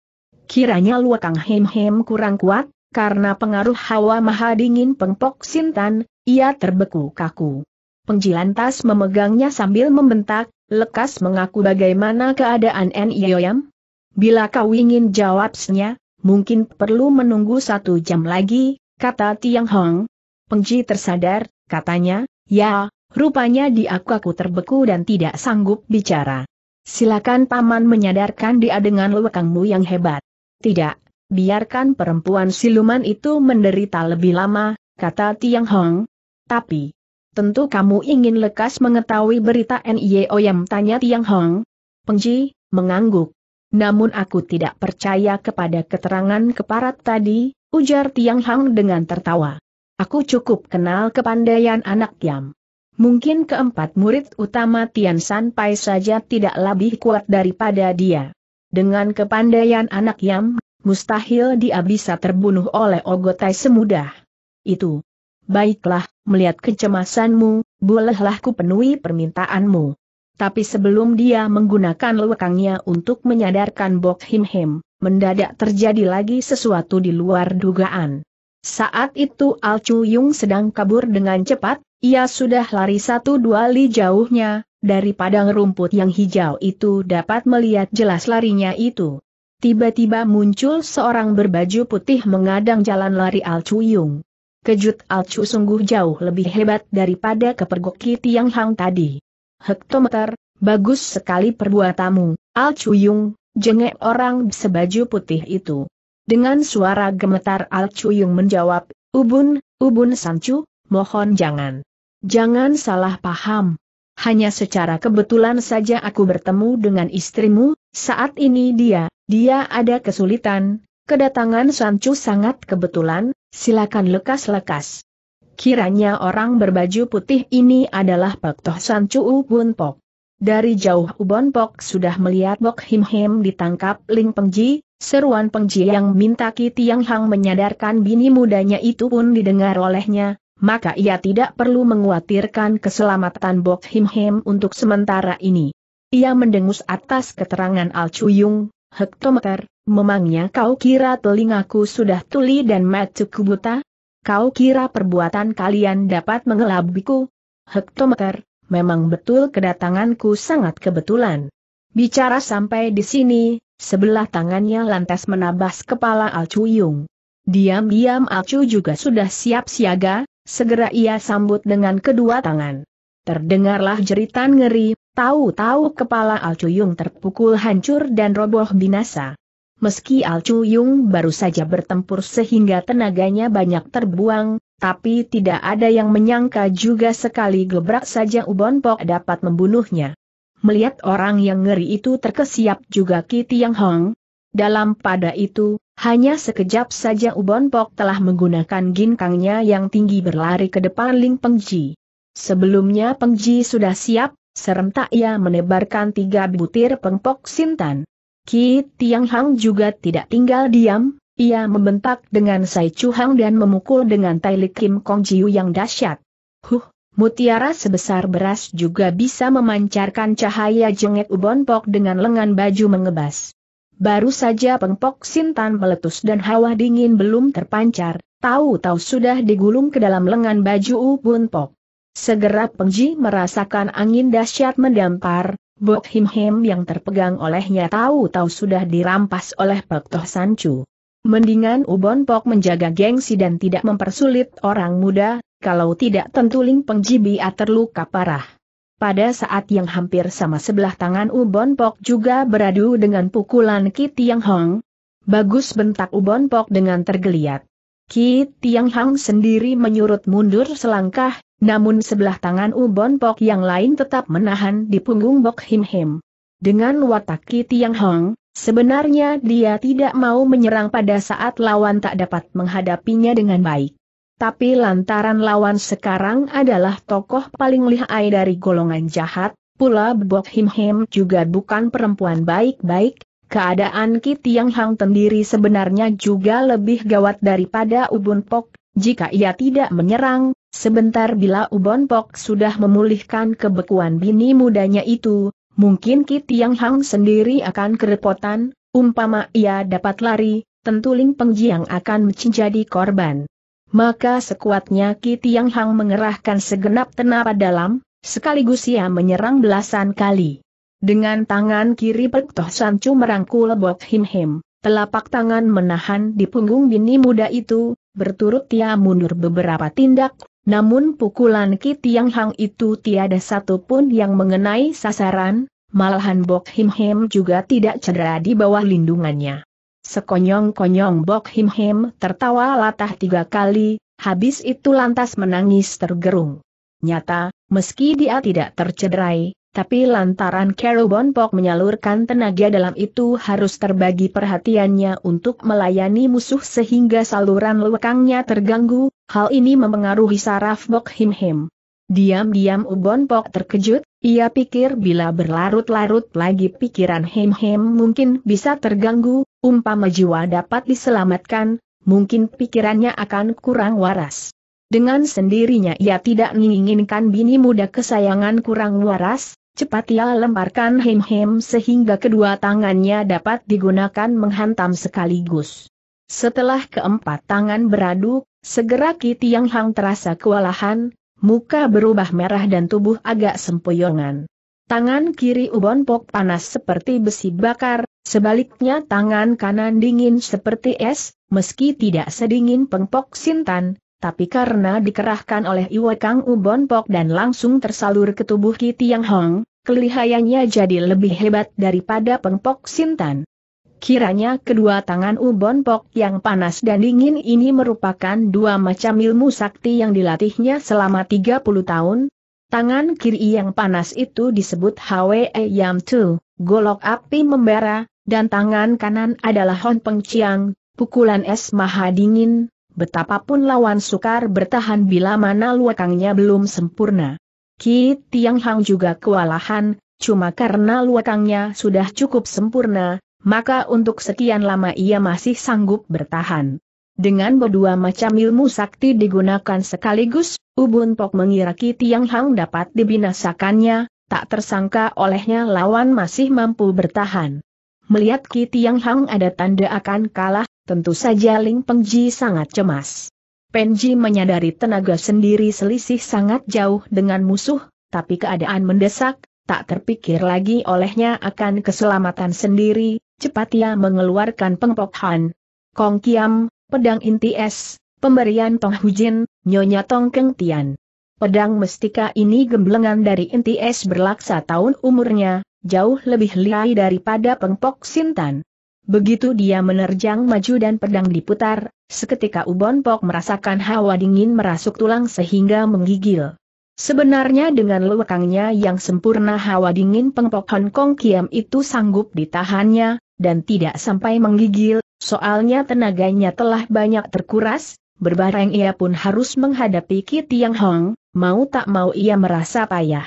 Speaker 1: Kiranya Luakang Him Him kurang kuat, karena pengaruh hawa maha dingin pengpok Sintan, ia terbeku kaku. Penjilantas memegangnya sambil membentak, lekas mengaku bagaimana keadaan Nioyam? Bila kau ingin jawabnya, mungkin perlu menunggu satu jam lagi, kata Tiang Hong. Pengji tersadar, katanya, ya, rupanya di aku aku terbeku dan tidak sanggup bicara. Silakan paman menyadarkan dia dengan lewakangmu yang hebat. Tidak, biarkan perempuan siluman itu menderita lebih lama, kata Tiang Hong. Tapi, Tentu kamu ingin lekas mengetahui berita yang tanya Tiang Hong. Pengji, mengangguk. Namun aku tidak percaya kepada keterangan keparat tadi, ujar Tiang Hong dengan tertawa. Aku cukup kenal kepandaian anak Yam. Mungkin keempat murid utama Tian San Pai saja tidak lebih kuat daripada dia. Dengan kepandaian anak Yam, mustahil dia bisa terbunuh oleh Ogotai semudah itu baiklah, melihat kecemasanmu, bolehlah ku penuhi permintaanmu. Tapi sebelum dia menggunakan lewekangnya untuk menyadarkan Bok Him Him, mendadak terjadi lagi sesuatu di luar dugaan. Saat itu Al Chu Yung sedang kabur dengan cepat, ia sudah lari satu dua li jauhnya, dari padang rumput yang hijau itu dapat melihat jelas larinya itu. Tiba-tiba muncul seorang berbaju putih mengadang jalan lari Al Chu Yung. Kejut Alcu sungguh jauh lebih hebat daripada kepergoki Tiang Hang tadi. Hektometer, bagus sekali perbuatamu, Alcu Yung, jengek orang sebaju putih itu. Dengan suara gemetar Alcu Yung menjawab, Ubun, Ubun Sancu, mohon jangan. Jangan salah paham. Hanya secara kebetulan saja aku bertemu dengan istrimu, saat ini dia, dia ada kesulitan, kedatangan Sancu sangat kebetulan, Silakan lekas-lekas. Kiranya orang berbaju putih ini adalah Pak Toh San Chu Bun Pok. Dari jauh Ubon Pok sudah melihat Bok Him Him ditangkap Ling Pengji, seruan Pengji yang minta Ki Tiang Hang menyadarkan bini mudanya itu pun didengar olehnya, maka ia tidak perlu menguatirkan keselamatan Bok Him Him untuk sementara ini. Ia mendengus atas keterangan Al Chuyung, hektometer, Memangnya kau kira telingaku sudah tuli dan mataku buta? Kau kira perbuatan kalian dapat mengelabuiku? Hektometer, memang betul kedatanganku sangat kebetulan. Bicara sampai di sini, sebelah tangannya lantas menabas kepala Alcuyung. Diam-diam Alcu juga sudah siap siaga, segera ia sambut dengan kedua tangan. Terdengarlah jeritan ngeri, tahu-tahu kepala Alcuyung terpukul hancur dan roboh binasa. Meski Al Chuyung baru saja bertempur sehingga tenaganya banyak terbuang, tapi tidak ada yang menyangka juga sekali gebrak saja Ubon Pok dapat membunuhnya. Melihat orang yang ngeri itu terkesiap juga Ki Tiang Hong. Dalam pada itu, hanya sekejap saja Ubon Pok telah menggunakan ginkangnya yang tinggi berlari ke depan Ling Pengji. Sebelumnya Pengji sudah siap, serentak ia menebarkan tiga butir pengpok sintan. Ki Tiang Hang juga tidak tinggal diam, ia membentak dengan Sai Chu Hang dan memukul dengan Tai Li Kim Kong Jiu yang dahsyat. Huh, mutiara sebesar beras juga bisa memancarkan cahaya jengek Ubon Pok dengan lengan baju mengebas. Baru saja pengpok Sintan meletus dan hawa dingin belum terpancar, tahu-tahu sudah digulung ke dalam lengan baju ubun Pok. Segera Pengji merasakan angin dahsyat mendampar, Bok Him Him yang terpegang olehnya tahu-tahu sudah dirampas oleh Pek Toh Sancu. Mendingan Ubon Pok menjaga gengsi dan tidak mempersulit orang muda, kalau tidak tentu Ling Peng terluka parah. Pada saat yang hampir sama sebelah tangan Ubon Pok juga beradu dengan pukulan Ki Tiang Hong. Bagus bentak Ubon Pok dengan tergeliat. Ki Tiang Hong sendiri menyurut mundur selangkah, namun sebelah tangan Ubon Pok yang lain tetap menahan di punggung Bok Him Him. Dengan watak Tiang Hong, sebenarnya dia tidak mau menyerang pada saat lawan tak dapat menghadapinya dengan baik. Tapi lantaran lawan sekarang adalah tokoh paling lihai dari golongan jahat, pula Bok Him Him juga bukan perempuan baik-baik, keadaan Ki Tiang Hong sendiri sebenarnya juga lebih gawat daripada Ubun Pok, jika ia tidak menyerang, Sebentar bila Ubon Pok sudah memulihkan kebekuan bini mudanya itu, mungkin Ki Yang Hang sendiri akan kerepotan, umpama ia dapat lari, tentu Ling Pengjiang akan menjadi korban. Maka sekuatnya Ki Yang Hang mengerahkan segenap tenaga dalam, sekaligus ia menyerang belasan kali. Dengan tangan kiri Pek Toh Sancu merangkul Bok Him Him, telapak tangan menahan di punggung bini muda itu, berturut ia mundur beberapa tindak, namun pukulan Ki Tiang Hang itu tiada satupun yang mengenai sasaran, malahan Bok Him Him juga tidak cedera di bawah lindungannya. Sekonyong-konyong Bok Him Him tertawa latah tiga kali, habis itu lantas menangis tergerung. Nyata, meski dia tidak tercederai, tapi lantaran Carol Bonpok menyalurkan tenaga dalam itu harus terbagi perhatiannya untuk melayani musuh sehingga saluran lekangnya terganggu, Hal ini mempengaruhi saraf Bok Him Him. Diam-diam Ubon Pok terkejut, ia pikir bila berlarut-larut lagi pikiran Him Him mungkin bisa terganggu, umpama jiwa dapat diselamatkan, mungkin pikirannya akan kurang waras. Dengan sendirinya ia tidak menginginkan bini muda kesayangan kurang waras, cepat ia lemparkan Him Him sehingga kedua tangannya dapat digunakan menghantam sekaligus. Setelah keempat tangan beradu, Segera Ki Tiang Hang terasa kewalahan, muka berubah merah dan tubuh agak sempoyongan. Tangan kiri Ubon Pok panas seperti besi bakar, sebaliknya tangan kanan dingin seperti es, meski tidak sedingin pengpok Sintan, tapi karena dikerahkan oleh Iwe Kang Ubon Pok dan langsung tersalur ke tubuh Ki Tiang Hong, kelihayannya jadi lebih hebat daripada pengpok Sintan. Kiranya kedua tangan Ubon Pok yang panas dan dingin ini merupakan dua macam ilmu sakti yang dilatihnya selama 30 tahun. Tangan kiri yang panas itu disebut Hwe Yam Tu, golok api membara, dan tangan kanan adalah Hon Peng Chiang, pukulan es maha dingin, betapapun lawan sukar bertahan bila mana luakangnya belum sempurna. Ki Tiang Hang juga kewalahan, cuma karena luakangnya sudah cukup sempurna, maka untuk sekian lama ia masih sanggup bertahan. Dengan berdua macam ilmu sakti digunakan sekaligus, Ubun Pok mengira Ki Tiang Hang dapat dibinasakannya, tak tersangka olehnya lawan masih mampu bertahan. Melihat Ki Tiang Hang ada tanda akan kalah, tentu saja Ling Pengji sangat cemas. Penji menyadari tenaga sendiri selisih sangat jauh dengan musuh, tapi keadaan mendesak, tak terpikir lagi olehnya akan keselamatan sendiri, Cepat ia mengeluarkan pengpokhan. Kong Kiam, pedang inti es, pemberian Tong Hujin, Nyonya Tong Keng Tian. Pedang mestika ini gemblengan dari inti es berlaksa tahun umurnya, jauh lebih liai daripada pengpok Sintan. Begitu dia menerjang maju dan pedang diputar, seketika Ubon Pok merasakan hawa dingin merasuk tulang sehingga menggigil. Sebenarnya dengan lewekangnya yang sempurna hawa dingin pengpok Hong Kong Kiam itu sanggup ditahannya, dan tidak sampai menggigil, soalnya tenaganya telah banyak terkuras, berbareng ia pun harus menghadapi Ki Tiang Hong, mau tak mau ia merasa payah.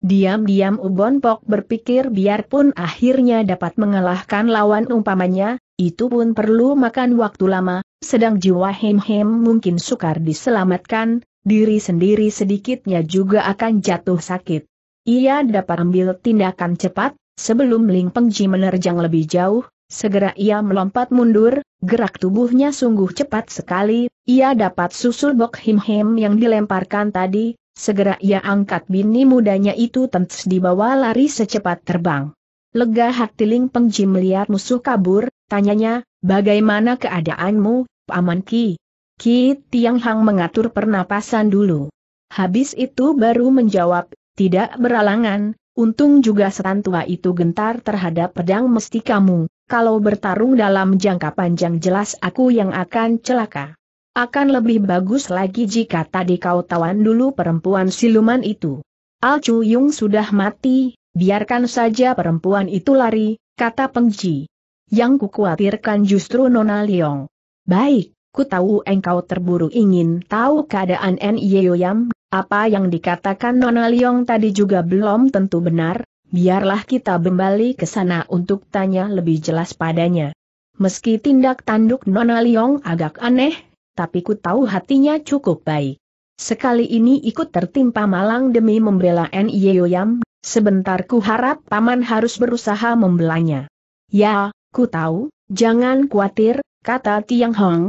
Speaker 1: Diam-diam Ubon Pok berpikir biarpun akhirnya dapat mengalahkan lawan umpamanya, itu pun perlu makan waktu lama, sedang jiwa hem-hem mungkin sukar diselamatkan, diri sendiri sedikitnya juga akan jatuh sakit. Ia dapat ambil tindakan cepat, Sebelum Ling Pengji menerjang lebih jauh, segera ia melompat mundur, gerak tubuhnya sungguh cepat sekali, ia dapat susul bok him-him yang dilemparkan tadi, segera ia angkat bini mudanya itu tentu dibawa lari secepat terbang. Lega hati Ling Pengji melihat musuh kabur, tanyanya, bagaimana keadaanmu, Paman Ki? Ki Tiang Hang mengatur pernapasan dulu. Habis itu baru menjawab, tidak beralangan, Untung juga setan tua itu gentar terhadap pedang mesti kamu. kalau bertarung dalam jangka panjang jelas aku yang akan celaka. Akan lebih bagus lagi jika tadi kau tawan dulu perempuan siluman itu. Al Chu Yung sudah mati, biarkan saja perempuan itu lari, kata Pengji. Yang kukhawatirkan justru Nona Leong. Baik, ku tahu engkau terburu ingin tahu keadaan Nye apa yang dikatakan Nona Liong tadi juga belum tentu benar, biarlah kita kembali ke sana untuk tanya lebih jelas padanya. Meski tindak tanduk Nona Liong agak aneh, tapi ku tahu hatinya cukup baik. Sekali ini ikut tertimpa malang demi membela Nyeoyam, sebentar ku harap Paman harus berusaha membelanya. Ya, ku tahu, jangan khawatir, kata Tiang Hong.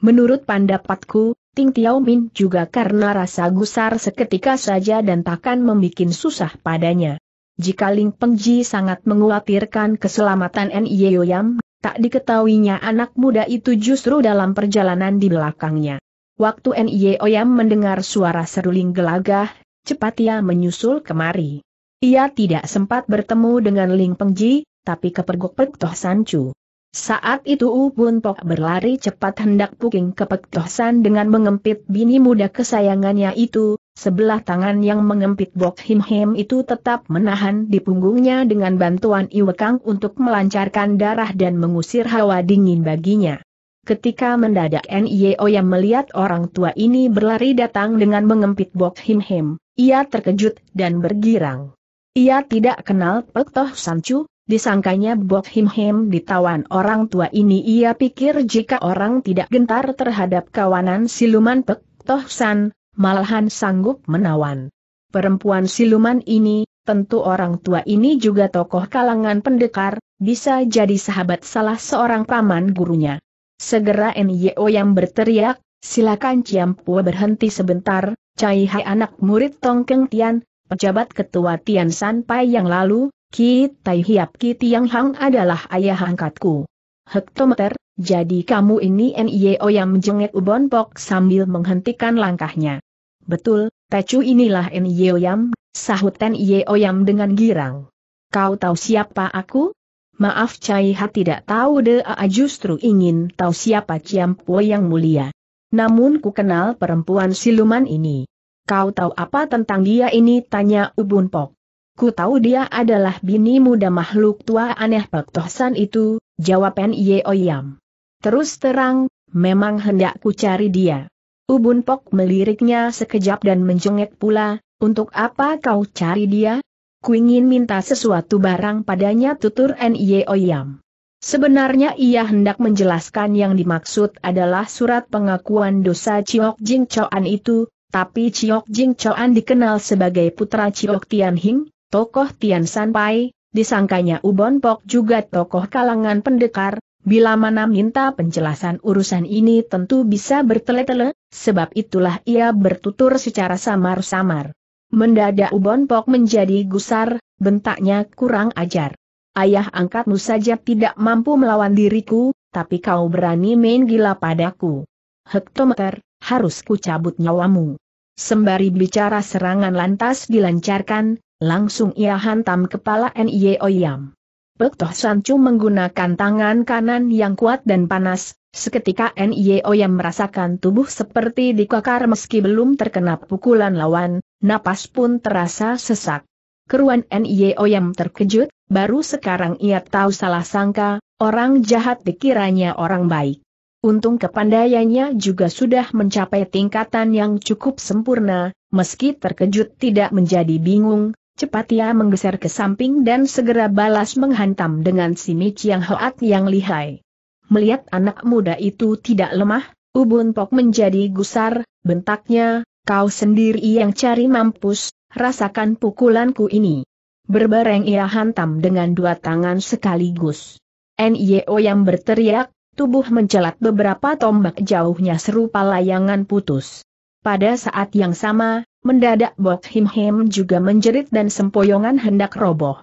Speaker 1: Menurut pendapatku, Ting Tiao Min juga karena rasa gusar seketika saja dan takkan membuat susah padanya. Jika Ling Pengji sangat mengkhawatirkan keselamatan Nye Yam, tak diketahuinya anak muda itu justru dalam perjalanan di belakangnya. Waktu Nye Yam mendengar suara seruling gelagah, cepat ia menyusul kemari. Ia tidak sempat bertemu dengan Ling Pengji, tapi kepergok-pergok Toh Sancu. Saat itu Ubun Pok berlari cepat hendak puking ke Pek Toh dengan mengempit bini muda kesayangannya itu, sebelah tangan yang mengempit Bok Him Him itu tetap menahan di punggungnya dengan bantuan Iwekang untuk melancarkan darah dan mengusir hawa dingin baginya. Ketika mendadak N.I.O. yang melihat orang tua ini berlari datang dengan mengempit Bok Him Him, ia terkejut dan bergirang. Ia tidak kenal Pek Toh Sancu, Disangkanya Bob Him Him ditawan orang tua ini ia pikir jika orang tidak gentar terhadap kawanan siluman Pek Toh San, malahan sanggup menawan. Perempuan siluman ini, tentu orang tua ini juga tokoh kalangan pendekar, bisa jadi sahabat salah seorang paman gurunya. Segera NYO yang berteriak, silakan Ciampua berhenti sebentar, Cai Hai anak murid Tong Keng Tian, pejabat ketua Tian San Pai yang lalu, Ki Tai Hiap Ki Tiang Hang adalah ayah angkatku. Hektometer, jadi kamu ini NIO yang menjengek Ubon Pok sambil menghentikan langkahnya. Betul, Tecu inilah NIO Yam, sahut NIO Yam dengan girang. Kau tahu siapa aku? Maaf Cai Ha tidak tahu a justru ingin tahu siapa Ciampo yang mulia. Namun ku kenal perempuan siluman ini. Kau tahu apa tentang dia ini tanya Ubun Pok. Ku tahu dia adalah bini muda makhluk tua aneh Pek Tohsan itu, jawab Nye Oyam. Terus terang, memang hendak ku cari dia. Ubun Pok meliriknya sekejap dan menjengek pula, untuk apa kau cari dia? Ku ingin minta sesuatu barang padanya tutur N. Oyam. Sebenarnya ia hendak menjelaskan yang dimaksud adalah surat pengakuan dosa Ciok Jing Choan itu, tapi Ciok Jing Choan dikenal sebagai putra Ciok Tian Hing, tokoh Tian Sanpai, disangkanya Ubon Pok juga tokoh kalangan pendekar, bila mana minta penjelasan urusan ini tentu bisa bertele-tele, sebab itulah ia bertutur secara samar-samar. Mendadak Ubon Pok menjadi gusar, bentaknya kurang ajar. Ayah angkatmu saja tidak mampu melawan diriku, tapi kau berani main gila padaku. Hektometer, harus ku cabut nyawamu. Sembari bicara serangan lantas dilancarkan, Langsung ia hantam kepala N.I.O. Oyam. Pek Toh Sancu menggunakan tangan kanan yang kuat dan panas, seketika N.I.O. Oyam merasakan tubuh seperti dikakar meski belum terkena pukulan lawan, napas pun terasa sesak. Keruan N.I.O. Oyam terkejut, baru sekarang ia tahu salah sangka, orang jahat dikiranya orang baik. Untung kepandaiannya juga sudah mencapai tingkatan yang cukup sempurna, meski terkejut tidak menjadi bingung, Cepat ia menggeser ke samping dan segera balas menghantam dengan si yang hoat yang lihai. Melihat anak muda itu tidak lemah, Ubun Pok menjadi gusar, bentaknya, kau sendiri yang cari mampus, rasakan pukulanku ini. Berbareng ia hantam dengan dua tangan sekaligus. NIO yang berteriak, tubuh mencelat beberapa tombak jauhnya serupa layangan putus. Pada saat yang sama, Mendadak Bok Him Him juga menjerit dan sempoyongan hendak roboh.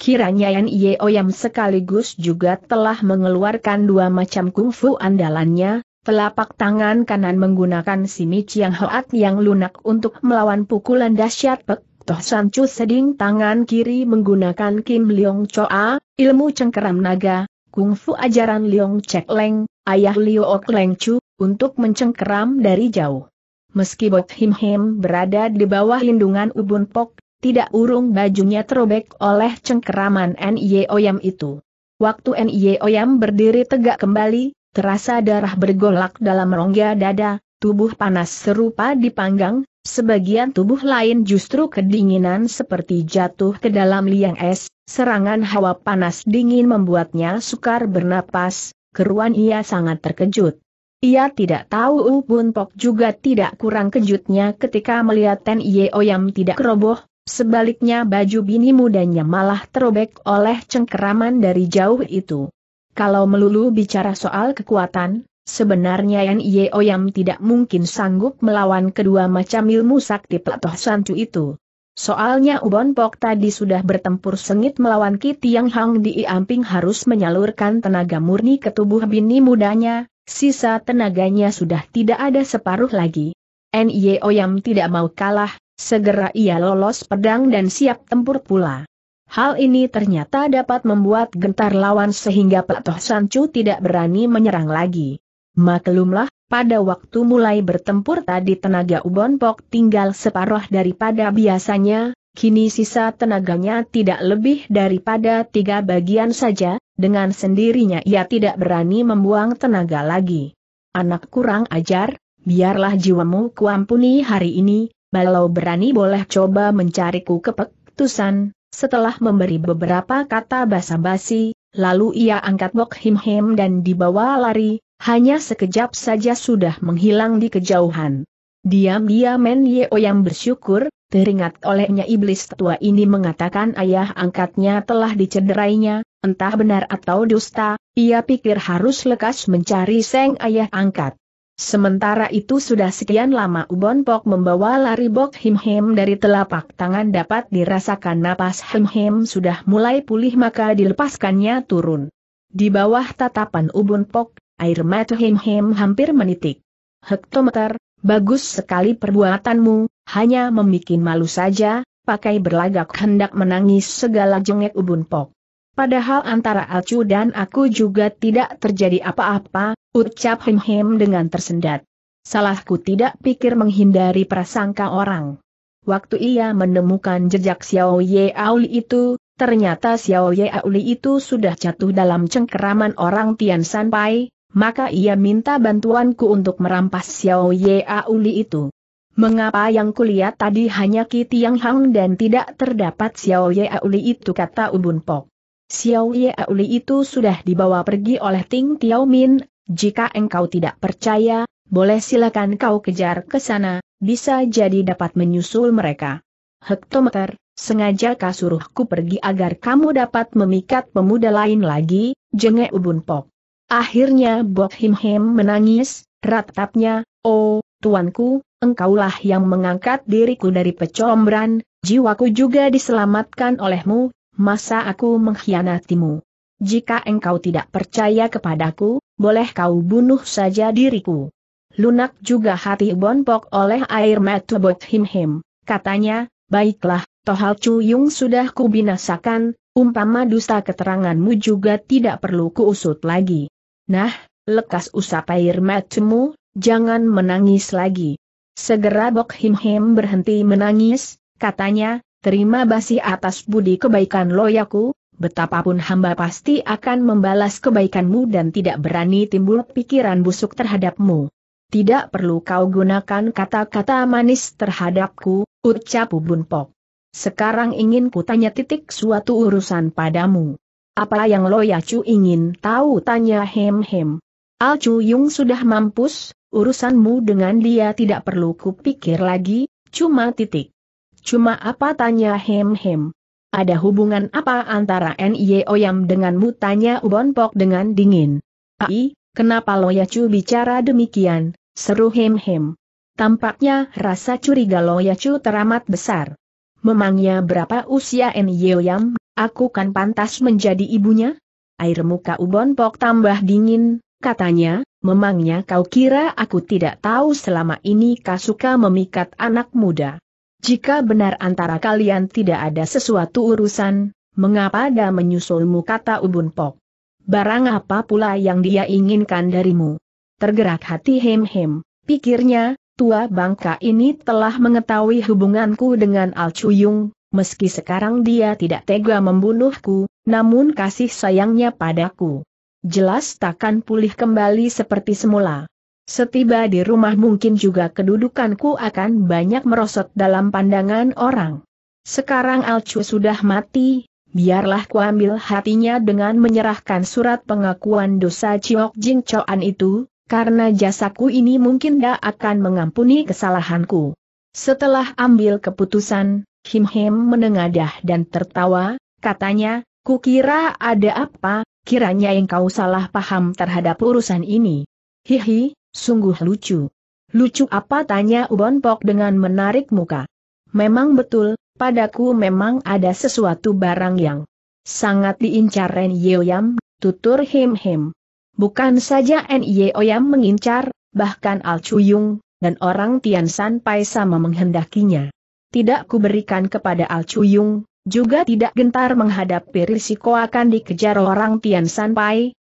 Speaker 1: Kiranya Yan Ye Oyam sekaligus juga telah mengeluarkan dua macam kungfu andalannya, telapak tangan kanan menggunakan simi Chiang Hoat yang lunak untuk melawan pukulan dahsyat Pek Toh San Chu Seding tangan kiri menggunakan Kim Leong Choa, ilmu cengkeram naga, kungfu ajaran Leong Chek Leng, ayah Liu Ok Leng Chu, untuk mencengkeram dari jauh meski Bot Him Him berada di bawah lindungan Ubun Pok, tidak urung bajunya terobek oleh cengkeraman N.Y. Oyam itu. Waktu N.Y. Oyam berdiri tegak kembali, terasa darah bergolak dalam rongga dada, tubuh panas serupa dipanggang, sebagian tubuh lain justru kedinginan seperti jatuh ke dalam liang es, serangan hawa panas dingin membuatnya sukar bernapas, keruan ia sangat terkejut. Ia tidak tahu Ubun Pok juga tidak kurang kejutnya ketika melihat Ten yang tidak roboh, sebaliknya baju bini mudanya malah terobek oleh cengkeraman dari jauh itu. Kalau melulu bicara soal kekuatan, Sebenarnya Yan yang tidak mungkin sanggup melawan kedua macam ilmu sakti Platoh Sancu itu. Soalnya Ubon Pok tadi sudah bertempur sengit melawan Kitiang Hang di Iamping harus menyalurkan tenaga murni ke tubuh bini mudanya, Sisa tenaganya sudah tidak ada separuh lagi. Nye Oyam tidak mau kalah, segera ia lolos pedang dan siap tempur pula. Hal ini ternyata dapat membuat gentar lawan sehingga Pak Toh Sancu tidak berani menyerang lagi. Maklumlah, pada waktu mulai bertempur tadi tenaga Ubon Pok tinggal separuh daripada biasanya, kini sisa tenaganya tidak lebih daripada tiga bagian saja, dengan sendirinya ia tidak berani membuang tenaga lagi. Anak kurang ajar, biarlah jiwamu kuampuni hari ini, Balau berani boleh coba mencariku kepektusan, setelah memberi beberapa kata basa-basi, lalu ia angkat bok him-him dan dibawa lari, hanya sekejap saja sudah menghilang di kejauhan. Diam-diam Men Yeo yang bersyukur, Teringat olehnya iblis tua ini mengatakan ayah angkatnya telah dicederainya, entah benar atau dusta, ia pikir harus lekas mencari seng ayah angkat. Sementara itu sudah sekian lama Ubon Pok membawa lari Bok Him Him dari telapak tangan dapat dirasakan napas Him Him sudah mulai pulih maka dilepaskannya turun. Di bawah tatapan Ubon Pok, air mata Him Him hampir menitik. Hektometer, Bagus sekali perbuatanmu, hanya membuat malu saja, pakai berlagak hendak menangis segala jengek ubun pok. Padahal antara Acu dan aku juga tidak terjadi apa-apa, ucap Hem Hem dengan tersendat. Salahku tidak pikir menghindari prasangka orang. Waktu ia menemukan jejak Xiao Ye Auli itu, ternyata Xiao Ye Auli itu sudah jatuh dalam cengkeraman orang Tian Sanpai, maka ia minta bantuanku untuk merampas Xiao Ye Auli itu. Mengapa yang kulihat tadi hanya Ki Tiang Hang dan tidak terdapat Xiao Ye Auli itu kata Ubun Pok. Xiao Ye Auli itu sudah dibawa pergi oleh Ting Tiao Min, jika engkau tidak percaya, boleh silakan kau kejar ke sana, bisa jadi dapat menyusul mereka. Hektometer, sengaja kasuruhku pergi agar kamu dapat memikat pemuda lain lagi, jenge Ubun Pok. Akhirnya Bok Him Him menangis, ratapnya, oh, tuanku, engkaulah yang mengangkat diriku dari pecombran, jiwaku juga diselamatkan olehmu, masa aku mengkhianatimu. Jika engkau tidak percaya kepadaku, boleh kau bunuh saja diriku. Lunak juga hati Bonpok oleh air mata Bok Him Him. Katanya, baiklah, Tohal Yung sudah kubinasakan, umpama dusta keteranganmu juga tidak perlu kuusut lagi. Nah, lekas usap air matamu, jangan menangis lagi. Segera Bok Him Him berhenti menangis, katanya, terima kasih atas budi kebaikan loyaku, betapapun hamba pasti akan membalas kebaikanmu dan tidak berani timbul pikiran busuk terhadapmu. Tidak perlu kau gunakan kata-kata manis terhadapku, ucap Bun Pok. Sekarang ingin kutanya titik suatu urusan padamu. Apa yang Loya Yacu ingin tahu tanya Hem Hem. Al Chu Yung sudah mampus, urusanmu dengan dia tidak perlu kupikir lagi, cuma titik. Cuma apa tanya Hem Hem. Ada hubungan apa antara Nyo Oyam denganmu tanya Ubon Pok dengan dingin. Ai, kenapa Loya Yacu bicara demikian, seru Hem Hem. Tampaknya rasa curiga Loya Yacu teramat besar. Memangnya berapa usia Nyo Oyam? Aku kan pantas menjadi ibunya? Air muka Ubon Pok tambah dingin, katanya, memangnya kau kira aku tidak tahu selama ini kau suka memikat anak muda. Jika benar antara kalian tidak ada sesuatu urusan, mengapa ada menyusulmu kata Ubun Pok? Barang apa pula yang dia inginkan darimu? Tergerak hati hem-hem, pikirnya, tua bangka ini telah mengetahui hubunganku dengan Al Chuyung, meski sekarang dia tidak tega membunuhku, namun kasih sayangnya padaku. Jelas takkan pulih kembali seperti semula. Setiba di rumah mungkin juga kedudukanku akan banyak merosot dalam pandangan orang. Sekarang Alcu sudah mati, biarlah kuambil hatinya dengan menyerahkan surat pengakuan dosa Ciok Jing Choan itu, karena jasaku ini mungkin tidak akan mengampuni kesalahanku. Setelah ambil keputusan, Him Him menengadah dan tertawa, katanya, kukira ada apa, kiranya engkau salah paham terhadap urusan ini. Hihi, sungguh lucu. Lucu apa tanya Ubon Pok dengan menarik muka. Memang betul, padaku memang ada sesuatu barang yang sangat diincar Ren Yeoyam, tutur Him Him. Bukan saja Ren Yeoyam mengincar, bahkan Al Chuyung, dan orang Tian San Pai sama menghendakinya tidak kuberikan kepada Al Chuyung, juga tidak gentar menghadapi risiko akan dikejar orang Tian San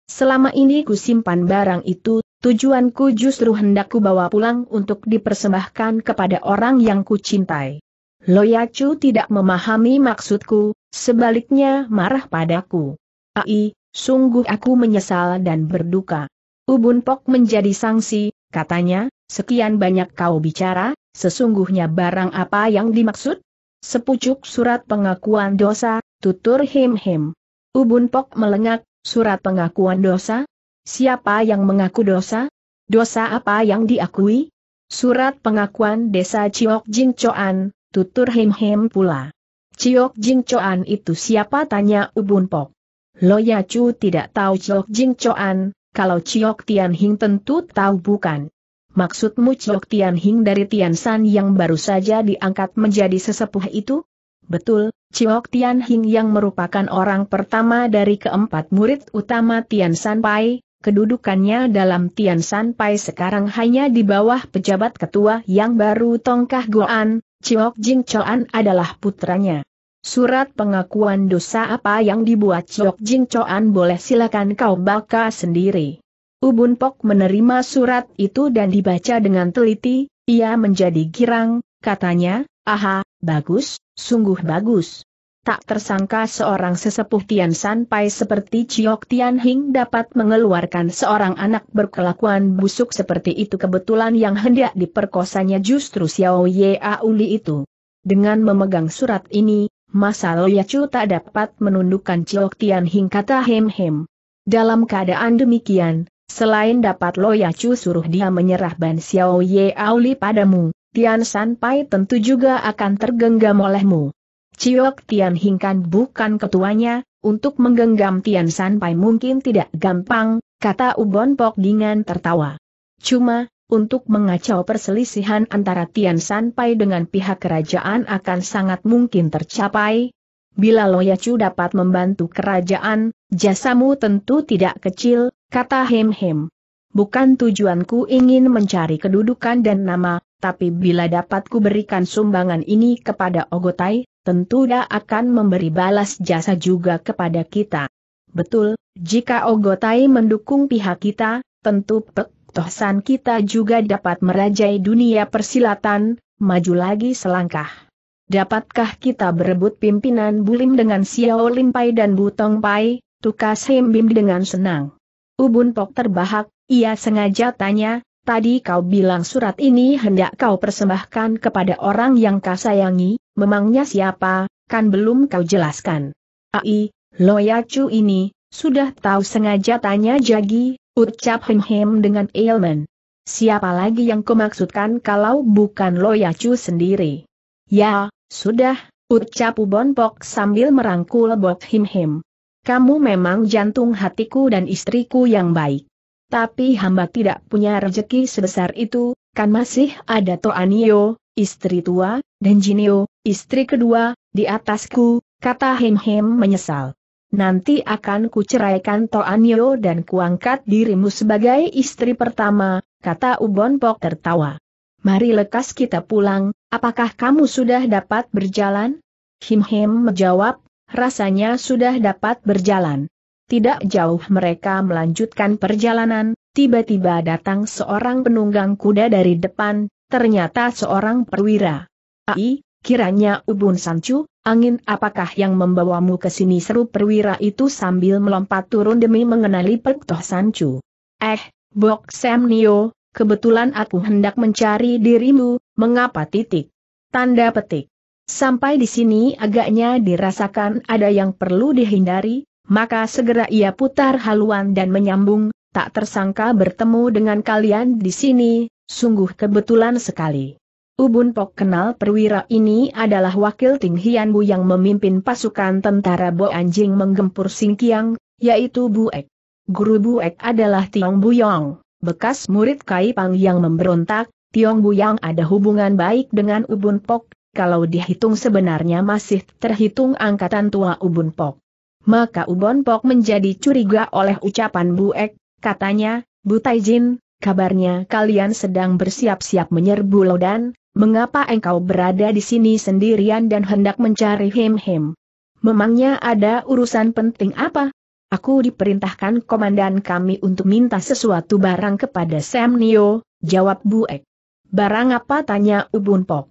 Speaker 1: selama ini ku simpan barang itu, tujuanku justru hendak ku bawa pulang untuk dipersembahkan kepada orang yang ku cintai. Loyacu tidak memahami maksudku, sebaliknya marah padaku. Ai, sungguh aku menyesal dan berduka. Ubun Pok menjadi sangsi, katanya, sekian banyak kau bicara, Sesungguhnya barang apa yang dimaksud? Sepucuk surat pengakuan dosa, tutur Him Him. Ubun Pok melengak, surat pengakuan dosa? Siapa yang mengaku dosa? Dosa apa yang diakui? Surat pengakuan desa Ciok Jing Coan, tutur Him Him pula. Ciok Jing Coan itu siapa tanya Ubun Pok. Loya Chu tidak tahu Ciok Jing Coan, kalau Ciok Tian Hing tentu tahu bukan. Maksudmu Chok Tian Hing dari Tian San yang baru saja diangkat menjadi sesepuh itu? Betul, Chok Tian Hing yang merupakan orang pertama dari keempat murid utama Tian San Pai, kedudukannya dalam Tian San Pai sekarang hanya di bawah pejabat ketua yang baru Tongkah Goan, Chok Jing Choan adalah putranya. Surat pengakuan dosa apa yang dibuat Chok Jing Choan boleh silakan kau baca sendiri. Ubun Pok menerima surat itu dan dibaca dengan teliti, ia menjadi girang, katanya, aha, bagus, sungguh bagus. Tak tersangka seorang sesepuh Tian Sanpai seperti Chiok Tian Hing dapat mengeluarkan seorang anak berkelakuan busuk seperti itu kebetulan yang hendak diperkosanya justru Xiao Ye Auli itu. Dengan memegang surat ini, Masa Loyacu tak dapat menundukkan Chiok Tian Hing kata Hem Hem. Dalam keadaan demikian, Selain dapat Loya Chu suruh dia menyerah Ban Xiao Ye Auli padamu, Tian San Pai tentu juga akan tergenggam olehmu. Ciok Tian Hingkan bukan ketuanya, untuk menggenggam Tian San Pai mungkin tidak gampang, kata Ubon Pok dengan tertawa. Cuma, untuk mengacau perselisihan antara Tian San Pai dengan pihak kerajaan akan sangat mungkin tercapai. Bila Loyacu Chu dapat membantu kerajaan, jasamu tentu tidak kecil, Kata Hem Hem. Bukan tujuanku ingin mencari kedudukan dan nama, tapi bila dapatku berikan sumbangan ini kepada Ogotai, tentu dia akan memberi balas jasa juga kepada kita. Betul, jika Ogotai mendukung pihak kita, tentu petohsan kita juga dapat merajai dunia persilatan, maju lagi selangkah. Dapatkah kita berebut pimpinan Bulim dengan Xiao Limpai dan Butong Pai, tukas Hem Bim dengan senang. Ubun Pok terbahak, ia sengaja tanya, tadi kau bilang surat ini hendak kau persembahkan kepada orang yang kau sayangi, memangnya siapa, kan belum kau jelaskan. Ai, Loyacu ini, sudah tahu sengaja tanya Jagi, ucap Hem Hem dengan Elman. Siapa lagi yang kumaksudkan kalau bukan Loyacu sendiri? Ya, sudah, ucap Ubon Pok sambil merangkul Bok Him Him kamu memang jantung hatiku dan istriku yang baik. Tapi hamba tidak punya rezeki sebesar itu, kan masih ada Toanio, istri tua, dan Jinio, istri kedua, di atasku, kata Hem Hem menyesal. Nanti akan kuceraikan Toanio dan kuangkat dirimu sebagai istri pertama, kata Ubon Pok tertawa. Mari lekas kita pulang, apakah kamu sudah dapat berjalan? Him Hem menjawab, rasanya sudah dapat berjalan. Tidak jauh mereka melanjutkan perjalanan, tiba-tiba datang seorang penunggang kuda dari depan, ternyata seorang perwira. Ai, kiranya Ubun Sancu, angin apakah yang membawamu ke sini seru perwira itu sambil melompat turun demi mengenali petoh Sancu. Eh, Bok Sam Nio, kebetulan aku hendak mencari dirimu, mengapa titik? Tanda petik. Sampai di sini agaknya dirasakan ada yang perlu dihindari, maka segera ia putar haluan dan menyambung, tak tersangka bertemu dengan kalian di sini, sungguh kebetulan sekali. Ubun Pok kenal perwira ini adalah wakil Ting Hian Bu yang memimpin pasukan tentara Bo Anjing menggempur Sing Kiang, yaitu Bu Ek. Guru Bu Ek adalah Tiong Bu Yong, bekas murid Kai Pang yang memberontak, Tiong Bu yang ada hubungan baik dengan Ubun Pok, kalau dihitung sebenarnya masih terhitung angkatan tua Ubun Pok. Maka Ubon Pok menjadi curiga oleh ucapan Bu Ek, katanya, Bu Taijin, kabarnya kalian sedang bersiap-siap menyerbu Lodan, mengapa engkau berada di sini sendirian dan hendak mencari Hem-Hem? Memangnya ada urusan penting apa? Aku diperintahkan komandan kami untuk minta sesuatu barang kepada Sam Nio, jawab Bu Ek. Barang apa tanya Ubun Pok?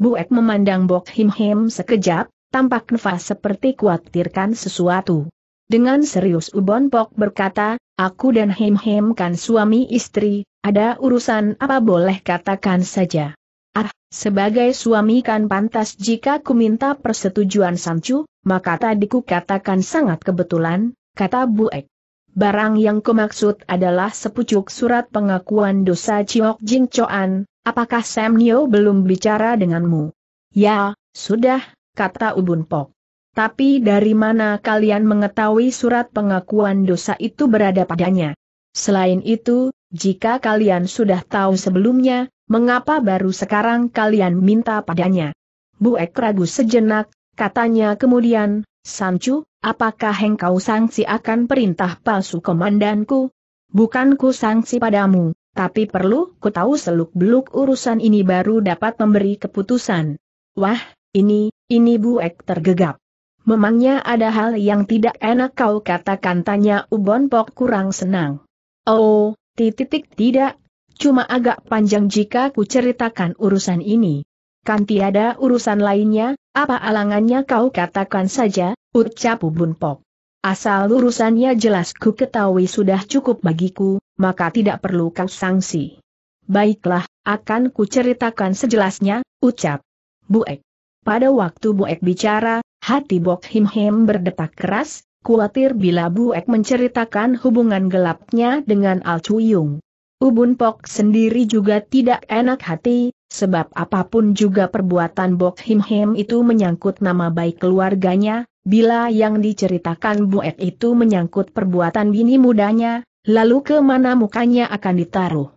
Speaker 1: Bu Buek memandang Bok Him Him sekejap, tampak nefas seperti khawatirkan sesuatu. Dengan serius Ubon Pok berkata, aku dan Him Him kan suami istri, ada urusan apa boleh katakan saja. Ah, sebagai suami kan pantas jika ku minta persetujuan Sancu, maka tadi ku katakan sangat kebetulan, kata Bu Buek. Barang yang kumaksud adalah sepucuk surat pengakuan dosa Ciok Jing Coan, Apakah Sam Nio belum bicara denganmu? Ya, sudah, kata Ubun Pok. Tapi dari mana kalian mengetahui surat pengakuan dosa itu berada padanya? Selain itu, jika kalian sudah tahu sebelumnya, mengapa baru sekarang kalian minta padanya? Bu ek ragu sejenak, katanya kemudian, Sancu, apakah engkau sanksi akan perintah palsu komandanku? Bukanku sanksi padamu, tapi perlu ku tahu seluk-beluk urusan ini baru dapat memberi keputusan. Wah, ini, ini Bu Ek tergegap. Memangnya ada hal yang tidak enak kau katakan tanya Ubon Pok kurang senang. Oh, titik tidak, cuma agak panjang jika ku ceritakan urusan ini. Kan tiada urusan lainnya, apa alangannya kau katakan saja, ucap Ubon Pok. Asal urusannya jelas ku ketahui sudah cukup bagiku, maka tidak perlu kau sanksi. Baiklah, akan ku ceritakan sejelasnya, ucap Bu Ek. Pada waktu Bu Ek bicara, hati Bok Him Him berdetak keras, khawatir bila Bu Ek menceritakan hubungan gelapnya dengan Al Chuyung. Ubun Pok sendiri juga tidak enak hati, sebab apapun juga perbuatan Bok Him Him itu menyangkut nama baik keluarganya, Bila yang diceritakan Buek itu menyangkut perbuatan bini mudanya, lalu ke mana mukanya akan ditaruh.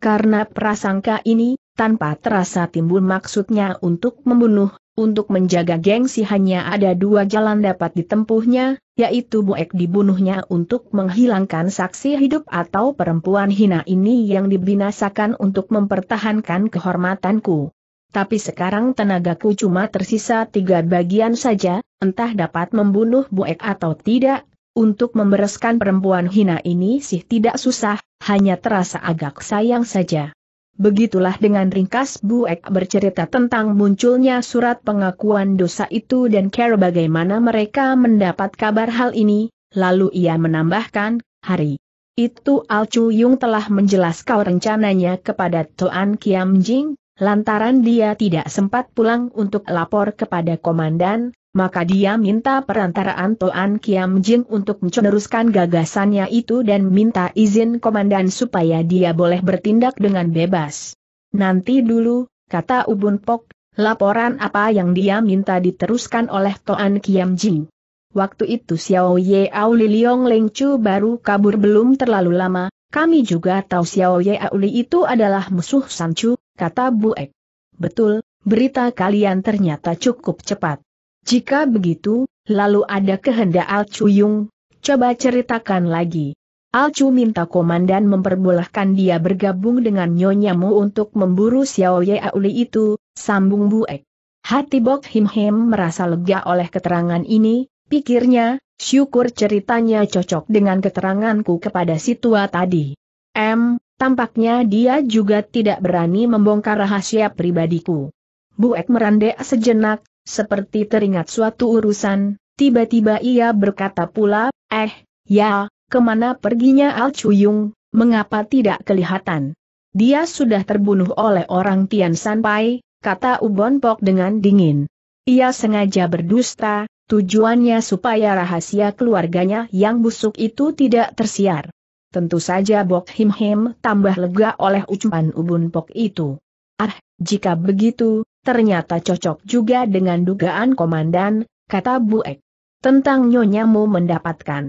Speaker 1: Karena prasangka ini, tanpa terasa timbul maksudnya untuk membunuh, untuk menjaga gengsi hanya ada dua jalan dapat ditempuhnya, yaitu Buek dibunuhnya untuk menghilangkan saksi hidup atau perempuan hina ini yang dibinasakan untuk mempertahankan kehormatanku tapi sekarang tenagaku cuma tersisa tiga bagian saja, entah dapat membunuh Buek atau tidak. Untuk membereskan perempuan hina ini sih tidak susah, hanya terasa agak sayang saja. Begitulah dengan ringkas Bu Ek bercerita tentang munculnya surat pengakuan dosa itu dan cara bagaimana mereka mendapat kabar hal ini, lalu ia menambahkan, hari itu Al Chu Yung telah menjelaskan rencananya kepada Toan Kiam Jing, Lantaran dia tidak sempat pulang untuk lapor kepada komandan, maka dia minta perantaraan Toan Kiam Jin untuk meneruskan gagasannya itu dan minta izin komandan supaya dia boleh bertindak dengan bebas. Nanti dulu, kata Ubun Pok, laporan apa yang dia minta diteruskan oleh Toan Kiam Jin. Waktu itu Xiao Ye Auli Liong Leng Chu baru kabur belum terlalu lama, kami juga tahu Xiao Ye Auli itu adalah musuh Sanchu, kata bu Buek. Betul, berita kalian ternyata cukup cepat. Jika begitu, lalu ada kehendak Al Chuyung, coba ceritakan lagi. al Chu minta komandan memperbolehkan dia bergabung dengan Nyonya Mu untuk memburu Xiao Ye Auli itu, sambung bu Buek. Hati Bok Him Him merasa lega oleh keterangan ini, pikirnya, syukur ceritanya cocok dengan keteranganku kepada si tua tadi. M, Tampaknya dia juga tidak berani membongkar rahasia pribadiku. Bu Ek merandek sejenak, seperti teringat suatu urusan, tiba-tiba ia berkata pula, eh, ya, kemana perginya Al Chuyung, mengapa tidak kelihatan? Dia sudah terbunuh oleh orang Tian Sanpai, kata Ubon Pok dengan dingin. Ia sengaja berdusta, tujuannya supaya rahasia keluarganya yang busuk itu tidak tersiar. Tentu saja Bok Him Him tambah lega oleh ucapan Ubun Pok itu. Ah, jika begitu, ternyata cocok juga dengan dugaan komandan, kata Buek. Tentang Nyonya nyonyamu mendapatkan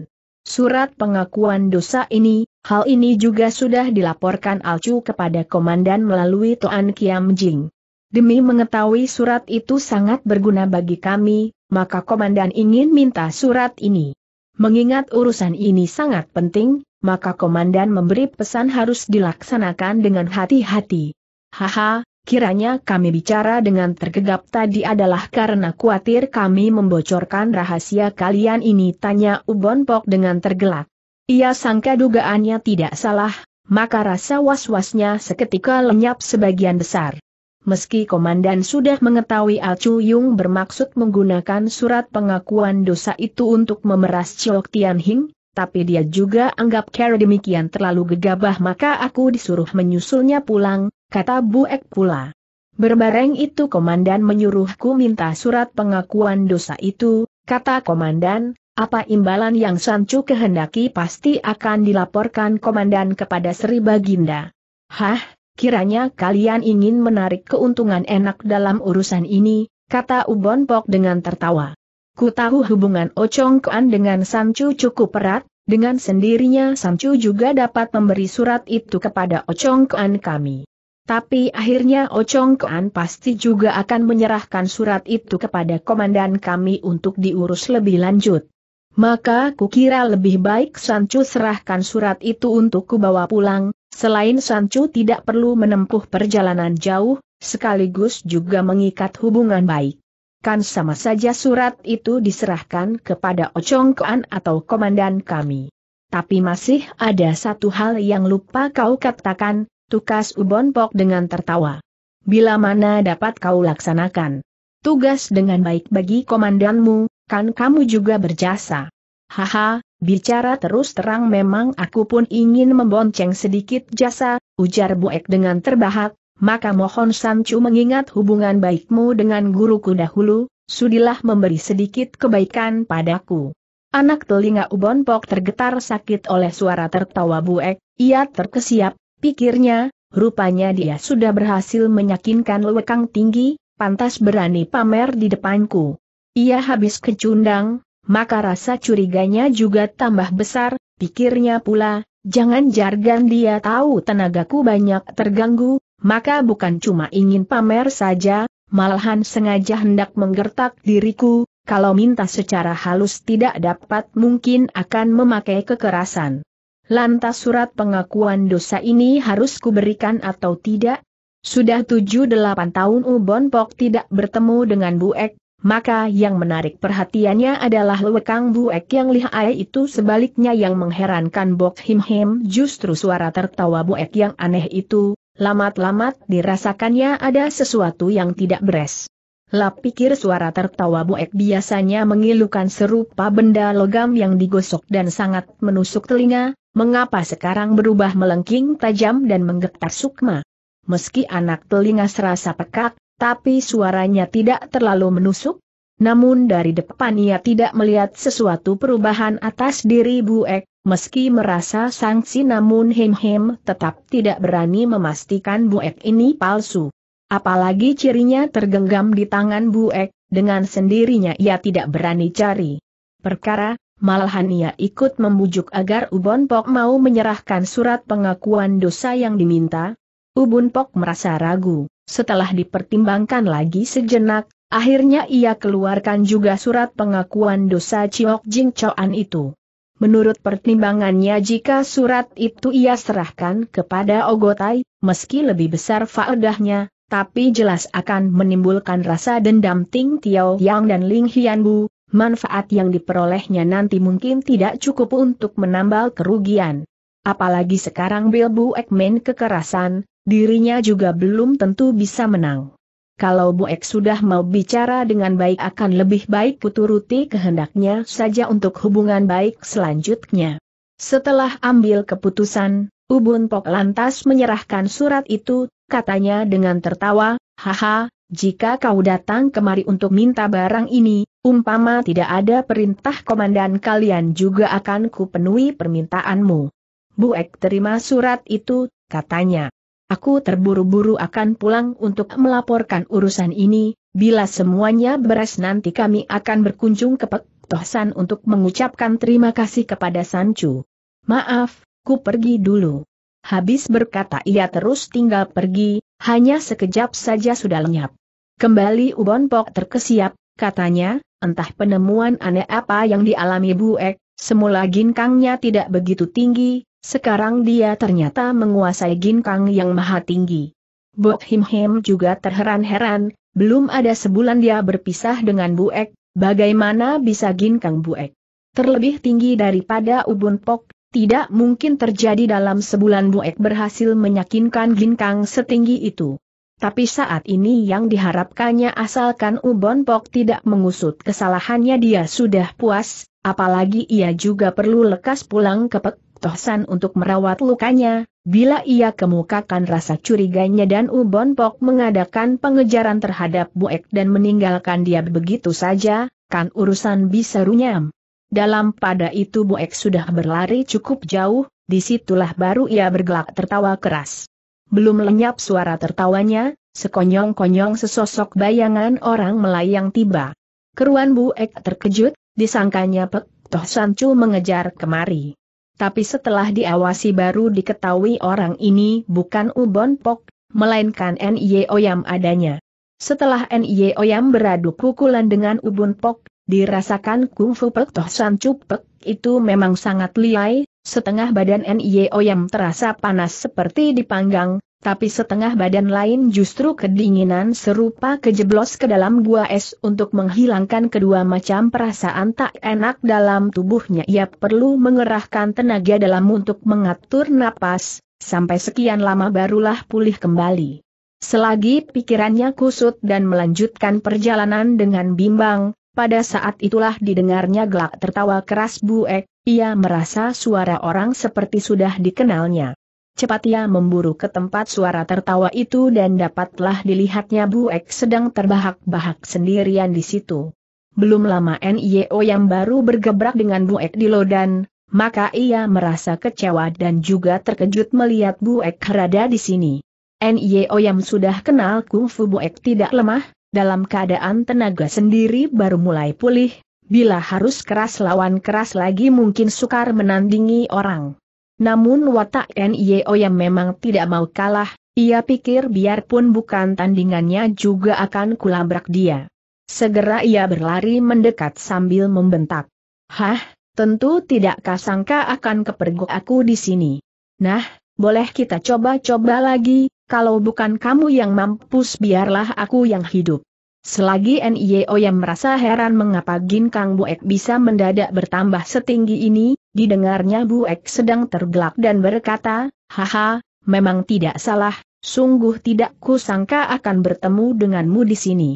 Speaker 1: surat pengakuan dosa ini, hal ini juga sudah dilaporkan Alcu kepada komandan melalui Toan Kiam Jing. Demi mengetahui surat itu sangat berguna bagi kami, maka komandan ingin minta surat ini. Mengingat urusan ini sangat penting, maka komandan memberi pesan harus dilaksanakan dengan hati-hati. Haha, kiranya kami bicara dengan tergegap tadi adalah karena khawatir kami membocorkan rahasia kalian ini tanya Ubon Pok dengan tergelak. Ia sangka dugaannya tidak salah, maka rasa was-wasnya seketika lenyap sebagian besar. Meski komandan sudah mengetahui Acu Yung bermaksud menggunakan surat pengakuan dosa itu untuk memeras Chiok Tianhing? tapi dia juga anggap Carrie demikian terlalu gegabah maka aku disuruh menyusulnya pulang, kata Bu Ek pula. Berbareng itu komandan menyuruhku minta surat pengakuan dosa itu, kata komandan, apa imbalan yang Sancu kehendaki pasti akan dilaporkan komandan kepada Sri Baginda. Hah, kiranya kalian ingin menarik keuntungan enak dalam urusan ini, kata Ubon Pok dengan tertawa. Ku tahu hubungan Ocong oh Kuan dengan Sancu cukup erat, dengan sendirinya Sancu juga dapat memberi surat itu kepada Ocong oh Kuan kami. Tapi akhirnya Ocong oh Kuan pasti juga akan menyerahkan surat itu kepada komandan kami untuk diurus lebih lanjut. Maka kukira lebih baik Sancu serahkan surat itu untuk kubawa pulang, selain Sancu tidak perlu menempuh perjalanan jauh, sekaligus juga mengikat hubungan baik kan sama saja surat itu diserahkan kepada Ocong Koan atau komandan kami. Tapi masih ada satu hal yang lupa kau katakan, tukas Ubon Pok dengan tertawa. Bila mana dapat kau laksanakan tugas dengan baik bagi komandanmu, kan kamu juga berjasa. Haha, bicara terus terang memang aku pun ingin membonceng sedikit jasa, ujar Buek dengan terbahak, maka mohon Sancu mengingat hubungan baikmu dengan guruku dahulu, sudilah memberi sedikit kebaikan padaku. Anak telinga Ubon Pok tergetar sakit oleh suara tertawa buek, ia terkesiap, pikirnya, rupanya dia sudah berhasil menyakinkan lewekang tinggi, pantas berani pamer di depanku. Ia habis kecundang, maka rasa curiganya juga tambah besar, pikirnya pula, jangan jargan dia tahu tenagaku banyak terganggu, maka bukan cuma ingin pamer saja, malahan sengaja hendak menggertak diriku, kalau minta secara halus tidak dapat mungkin akan memakai kekerasan. Lantas surat pengakuan dosa ini harus kuberikan atau tidak? Sudah tujuh delapan tahun Ubon Pok tidak bertemu dengan Bu Buek, maka yang menarik perhatiannya adalah lekang Buek yang lihai itu sebaliknya yang mengherankan Bok Him Him justru suara tertawa Bu Buek yang aneh itu, Lamat-lamat dirasakannya ada sesuatu yang tidak beres. Lap pikir suara tertawa Boek biasanya mengilukan serupa benda logam yang digosok dan sangat menusuk telinga, mengapa sekarang berubah melengking tajam dan menggetar sukma. Meski anak telinga serasa pekak, tapi suaranya tidak terlalu menusuk. Namun dari depan ia tidak melihat sesuatu perubahan atas diri Buek, Meski merasa sangsi namun Hem Hem tetap tidak berani memastikan buek ini palsu. Apalagi cirinya tergenggam di tangan bu buek, dengan sendirinya ia tidak berani cari. Perkara, malahan ia ikut membujuk agar Ubon Pok mau menyerahkan surat pengakuan dosa yang diminta. Ubon Pok merasa ragu, setelah dipertimbangkan lagi sejenak, akhirnya ia keluarkan juga surat pengakuan dosa Ciok Jing Choan itu. Menurut pertimbangannya jika surat itu ia serahkan kepada Ogotai, meski lebih besar faedahnya, tapi jelas akan menimbulkan rasa dendam Ting Tiao Yang dan Ling Hian Bu, manfaat yang diperolehnya nanti mungkin tidak cukup untuk menambal kerugian. Apalagi sekarang Bilbu Ekmen kekerasan, dirinya juga belum tentu bisa menang kalau Bu Ek sudah mau bicara dengan baik akan lebih baik kuturuti kehendaknya saja untuk hubungan baik selanjutnya. Setelah ambil keputusan, Ubun Pok lantas menyerahkan surat itu, katanya dengan tertawa, haha, jika kau datang kemari untuk minta barang ini, umpama tidak ada perintah komandan kalian juga akan kupenuhi permintaanmu. Bu Ek terima surat itu, katanya. Aku terburu-buru akan pulang untuk melaporkan urusan ini, bila semuanya beres nanti kami akan berkunjung ke Pek Toh untuk mengucapkan terima kasih kepada Sancu. Maaf, ku pergi dulu. Habis berkata ia terus tinggal pergi, hanya sekejap saja sudah lenyap. Kembali Ubon Pok terkesiap, katanya, entah penemuan aneh apa yang dialami Bu Ek, semula ginkangnya tidak begitu tinggi, sekarang dia ternyata menguasai ginkang yang maha tinggi. Bok Him Him juga terheran-heran, belum ada sebulan dia berpisah dengan Bu Ek, bagaimana bisa ginkang Ek Terlebih tinggi daripada Ubun Pok, tidak mungkin terjadi dalam sebulan Bu Ek berhasil menyakinkan ginkang setinggi itu. Tapi saat ini yang diharapkannya asalkan Ubon Pok tidak mengusut kesalahannya dia sudah puas, apalagi ia juga perlu lekas pulang ke Pek Tohsan untuk merawat lukanya, bila ia kemukakan rasa curiganya dan Ubon Pok mengadakan pengejaran terhadap Buek dan meninggalkan dia begitu saja, kan urusan bisa runyam. Dalam pada itu Buek sudah berlari cukup jauh, disitulah baru ia bergelak tertawa keras. Belum lenyap suara tertawanya, sekonyong-konyong sesosok bayangan orang melayang tiba. Keruan Buek terkejut, disangkanya Pek Toh Sancu mengejar kemari tapi setelah diawasi baru diketahui orang ini bukan Ubon Pok, melainkan Nyo Oyam adanya. Setelah Nyo Oyam beradu pukulan dengan Ubon Pok, dirasakan kungfu Pek Toh San Cupek itu memang sangat liai, setengah badan Nyo Oyam terasa panas seperti dipanggang, tapi setengah badan lain justru kedinginan serupa kejeblos ke dalam gua es untuk menghilangkan kedua macam perasaan tak enak dalam tubuhnya. Ia perlu mengerahkan tenaga dalam untuk mengatur napas, sampai sekian lama barulah pulih kembali. Selagi pikirannya kusut dan melanjutkan perjalanan dengan bimbang, pada saat itulah didengarnya gelak tertawa keras Bu Ek. ia merasa suara orang seperti sudah dikenalnya. Cepat ia memburu ke tempat suara tertawa itu dan dapatlah dilihatnya Bu Ek sedang terbahak-bahak sendirian di situ. Belum lama NIO yang baru bergebrak dengan Bu Ek di Lodan, maka ia merasa kecewa dan juga terkejut melihat Bu Ek berada di sini. NIO yang sudah kenal kungfu Bu Ek tidak lemah, dalam keadaan tenaga sendiri baru mulai pulih, bila harus keras lawan keras lagi mungkin sukar menandingi orang. Namun watak NIO yang memang tidak mau kalah, ia pikir biarpun bukan tandingannya juga akan kulabrak dia. Segera ia berlari mendekat sambil membentak. Hah, tentu tidak kasangka akan kepergok aku di sini. Nah, boleh kita coba-coba lagi, kalau bukan kamu yang mampus biarlah aku yang hidup. Selagi NIO yang merasa heran mengapa Ginkang Ek bisa mendadak bertambah setinggi ini, didengarnya Bu Ek sedang tergelak dan berkata, Haha, memang tidak salah, sungguh tidak kusangka akan bertemu denganmu di sini.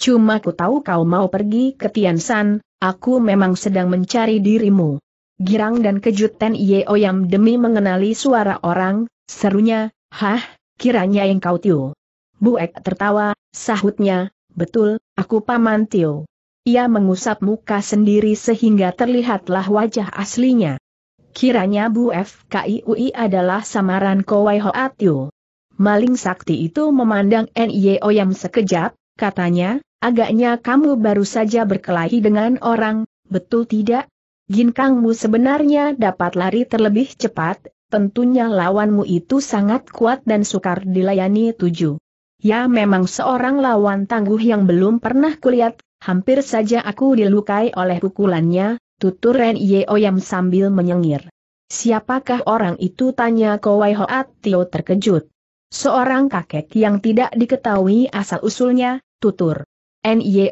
Speaker 1: Cuma ku tahu kau mau pergi ke Tiansan, aku memang sedang mencari dirimu. Girang dan kejut Ten yang Yam demi mengenali suara orang, serunya, Hah, kiranya yang kau tiu. Ek tertawa, sahutnya, Betul, aku Paman Tio. Ia mengusap muka sendiri sehingga terlihatlah wajah aslinya. Kiranya Bu FKIUI adalah samaran Kowai Hoa Maling sakti itu memandang NIO Yam sekejap, katanya, agaknya kamu baru saja berkelahi dengan orang, betul tidak? Ginkangmu sebenarnya dapat lari terlebih cepat, tentunya lawanmu itu sangat kuat dan sukar dilayani tujuh. Ya memang seorang lawan tangguh yang belum pernah kulihat, hampir saja aku dilukai oleh pukulannya, tutur Ren Yeoyam sambil menyengir. Siapakah orang itu tanya Kowai Hoat Tio terkejut. Seorang kakek yang tidak diketahui asal-usulnya, tutur.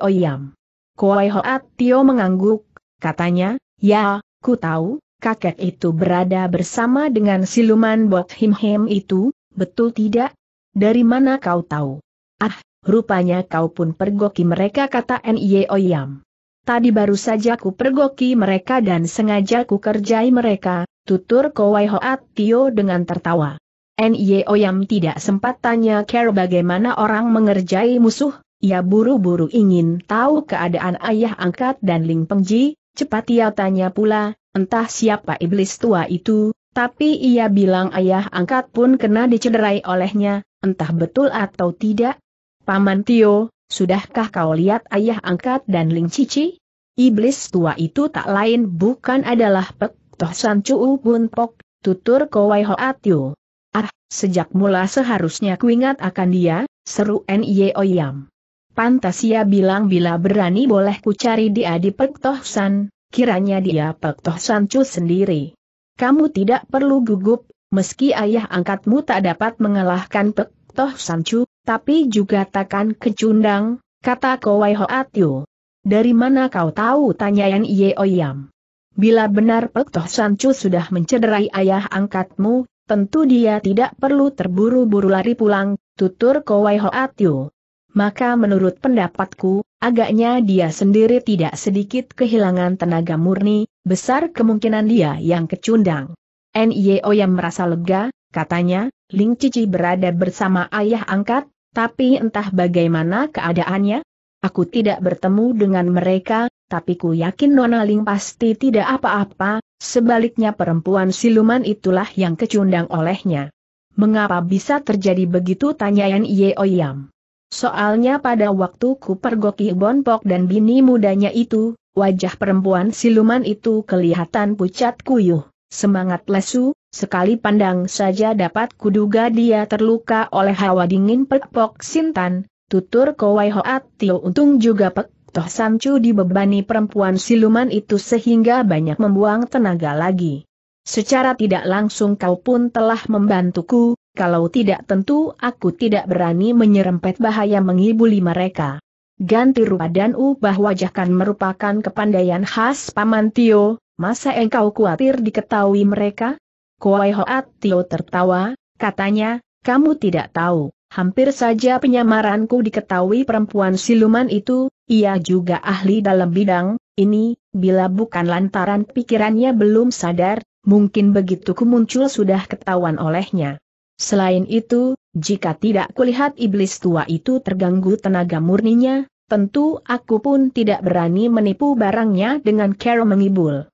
Speaker 1: Oyam. Kowai Hoat Tio mengangguk, katanya, ya, ku tahu, kakek itu berada bersama dengan siluman Bok Him Him itu, betul tidak? Dari mana kau tahu? Ah, rupanya kau pun pergoki mereka kata N.I.O. E Oyam. Tadi baru saja ku pergoki mereka dan sengaja ku kerjai mereka, tutur Kowai Hoat Tio dengan tertawa. N.I.O. E Oyam tidak sempat tanya care bagaimana orang mengerjai musuh, ia buru-buru ingin tahu keadaan ayah angkat dan Ling Pengji, cepat ia tanya pula, entah siapa iblis tua itu, tapi ia bilang ayah angkat pun kena dicederai olehnya, Entah betul atau tidak? Paman Tio, sudahkah kau lihat ayah angkat dan Ling Cici? Iblis tua itu tak lain bukan adalah Pek Toh San Chu Bun Pok, tutur Kowai Hoa Tio. Ah, sejak mula seharusnya kuingat akan dia, seru Nye Oyam. Pantas ia bilang bila berani boleh ku cari dia di Pek Toh San, kiranya dia Pek Toh San Chu sendiri. Kamu tidak perlu gugup, meski ayah angkatmu tak dapat mengalahkan Pek Toh Sanchu, tapi juga takkan kecundang, kata Kowai Hoatyo. Dari mana kau tahu tanya Yan Ye Oyam. Bila benar Pek Toh Sanchu sudah mencederai ayah angkatmu, tentu dia tidak perlu terburu-buru lari pulang, tutur Kowai Hoatyo. Maka menurut pendapatku, agaknya dia sendiri tidak sedikit kehilangan tenaga murni, besar kemungkinan dia yang kecundang. NIO yang merasa lega, katanya, Ling Cici berada bersama ayah angkat, tapi entah bagaimana keadaannya. Aku tidak bertemu dengan mereka, tapi ku yakin Nona Ling pasti tidak apa-apa, sebaliknya perempuan siluman itulah yang kecundang olehnya. Mengapa bisa terjadi begitu tanya Yeo Yam. Soalnya pada waktu ku pergoki Bonpok dan bini mudanya itu, wajah perempuan siluman itu kelihatan pucat kuyuh. Semangat lesu, sekali pandang saja dapat kuduga dia terluka oleh hawa dingin pekpok Sintan, tutur Kowai Hoat Tio Untung juga pek Toh sancu dibebani perempuan siluman itu sehingga banyak membuang tenaga lagi. Secara tidak langsung kau pun telah membantuku, kalau tidak tentu aku tidak berani menyerempet bahaya mengibuli mereka. Ganti rupa dan ubah wajahkan merupakan kepandaian khas Paman Tio, Masa engkau khawatir diketahui mereka? Kuai Hoat Tio tertawa, katanya, kamu tidak tahu, hampir saja penyamaranku diketahui perempuan siluman itu, ia juga ahli dalam bidang, ini, bila bukan lantaran pikirannya belum sadar, mungkin begitu ku muncul sudah ketahuan olehnya. Selain itu, jika tidak kulihat iblis tua itu terganggu tenaga murninya, tentu aku pun tidak berani menipu barangnya dengan cara mengibul.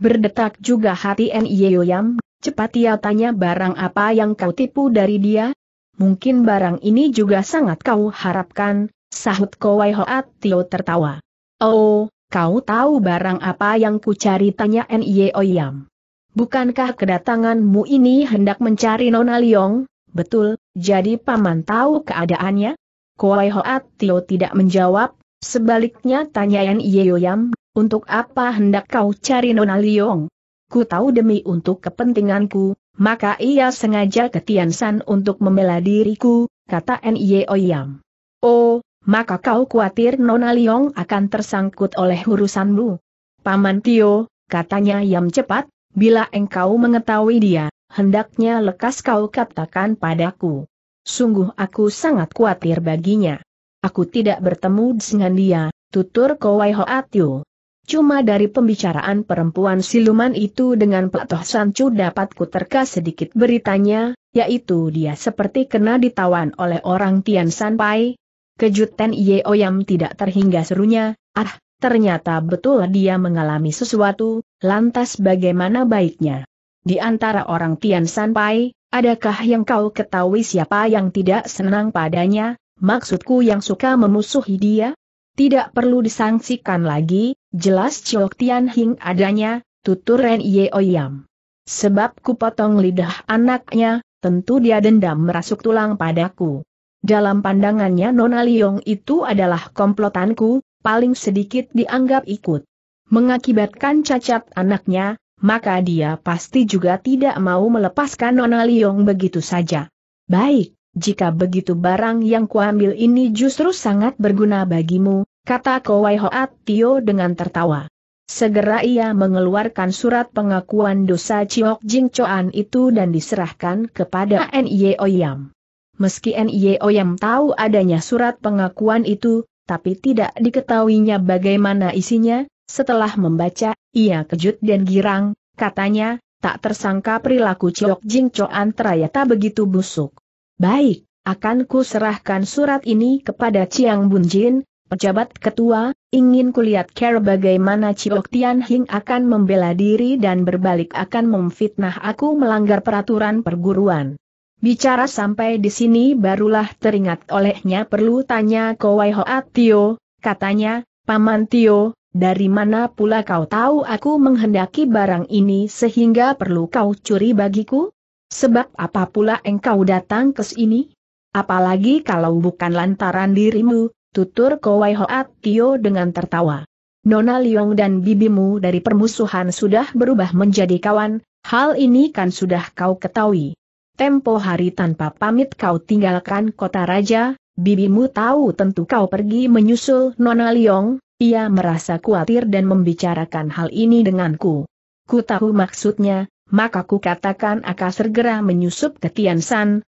Speaker 1: Berdetak juga hati Yoyam. cepat ia tanya barang apa yang kau tipu dari dia? Mungkin barang ini juga sangat kau harapkan, sahut Kowai Hoat Tio tertawa. Oh, kau tahu barang apa yang ku cari tanya Yoyam. Bukankah kedatanganmu ini hendak mencari Nona Liong? Betul, jadi paman tahu keadaannya? Kowai Hoat Tio tidak menjawab, sebaliknya tanya Yoyam untuk apa hendak kau cari Nona Liong? Ku tahu demi untuk kepentinganku, maka ia sengaja ke Tiansan untuk membela diriku, kata N.I.O. Yam. Oh, maka kau khawatir Nona Liong akan tersangkut oleh urusanmu. Paman Tio, katanya Yam cepat, bila engkau mengetahui dia, hendaknya lekas kau katakan padaku. Sungguh aku sangat khawatir baginya. Aku tidak bertemu dengan dia, tutur Kowai Hoatio. Cuma dari pembicaraan perempuan siluman itu dengan Pak Toh Sancu dapat kuterka sedikit beritanya, yaitu dia seperti kena ditawan oleh orang Tian Sanpai. Kejutan Ye Oyam tidak terhingga serunya, ah, ternyata betul dia mengalami sesuatu, lantas bagaimana baiknya? Di antara orang Tian Sanpai, adakah yang kau ketahui siapa yang tidak senang padanya, maksudku yang suka memusuhi dia? Tidak perlu disangsikan lagi, Jelas Chok Tian Hing adanya, tutur Ren Ye Oyam. Sebab potong lidah anaknya, tentu dia dendam merasuk tulang padaku. Dalam pandangannya Nona Liong itu adalah komplotanku, paling sedikit dianggap ikut. Mengakibatkan cacat anaknya, maka dia pasti juga tidak mau melepaskan Nona Liong begitu saja. Baik, jika begitu barang yang kuambil ini justru sangat berguna bagimu, kata Kowai Hoat Tio dengan tertawa. Segera ia mengeluarkan surat pengakuan dosa Chiok Jing Choan itu dan diserahkan kepada N.Y. Oyam. Meski N.Y. Oyam tahu adanya surat pengakuan itu, tapi tidak diketahuinya bagaimana isinya, setelah membaca, ia kejut dan girang, katanya, tak tersangka perilaku Chiok Jing Choan ternyata begitu busuk. Baik, akan ku serahkan surat ini kepada Chiang Bunjin, Pejabat ketua, ingin kulihat care bagaimana Ciok Tian Hing akan membela diri dan berbalik akan memfitnah aku melanggar peraturan perguruan. Bicara sampai di sini barulah teringat olehnya perlu tanya Kowai Hoa Tio, katanya, Paman Tio, dari mana pula kau tahu aku menghendaki barang ini sehingga perlu kau curi bagiku? Sebab apa pula engkau datang ke sini? Apalagi kalau bukan lantaran dirimu, tutur Kowai Hoat Tio dengan tertawa. Nona Liong dan bibimu dari permusuhan sudah berubah menjadi kawan, hal ini kan sudah kau ketahui. Tempo hari tanpa pamit kau tinggalkan kota raja, bibimu tahu tentu kau pergi menyusul Nona Liong, ia merasa khawatir dan membicarakan hal ini denganku. Ku tahu maksudnya, maka ku katakan akan segera menyusup ke Tian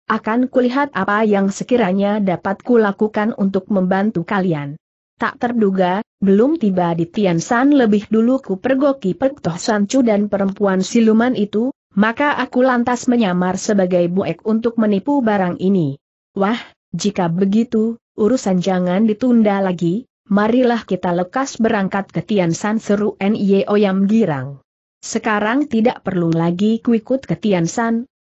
Speaker 1: akan kulihat apa yang sekiranya dapat kulakukan untuk membantu kalian. Tak terduga, belum tiba di Tian lebih dulu ku pergoki Pek Toh dan perempuan siluman itu, maka aku lantas menyamar sebagai buek untuk menipu barang ini. Wah, jika begitu, urusan jangan ditunda lagi, marilah kita lekas berangkat ke Tian seru N.Y.O. Yam Girang. Sekarang tidak perlu lagi kuikut ke Tian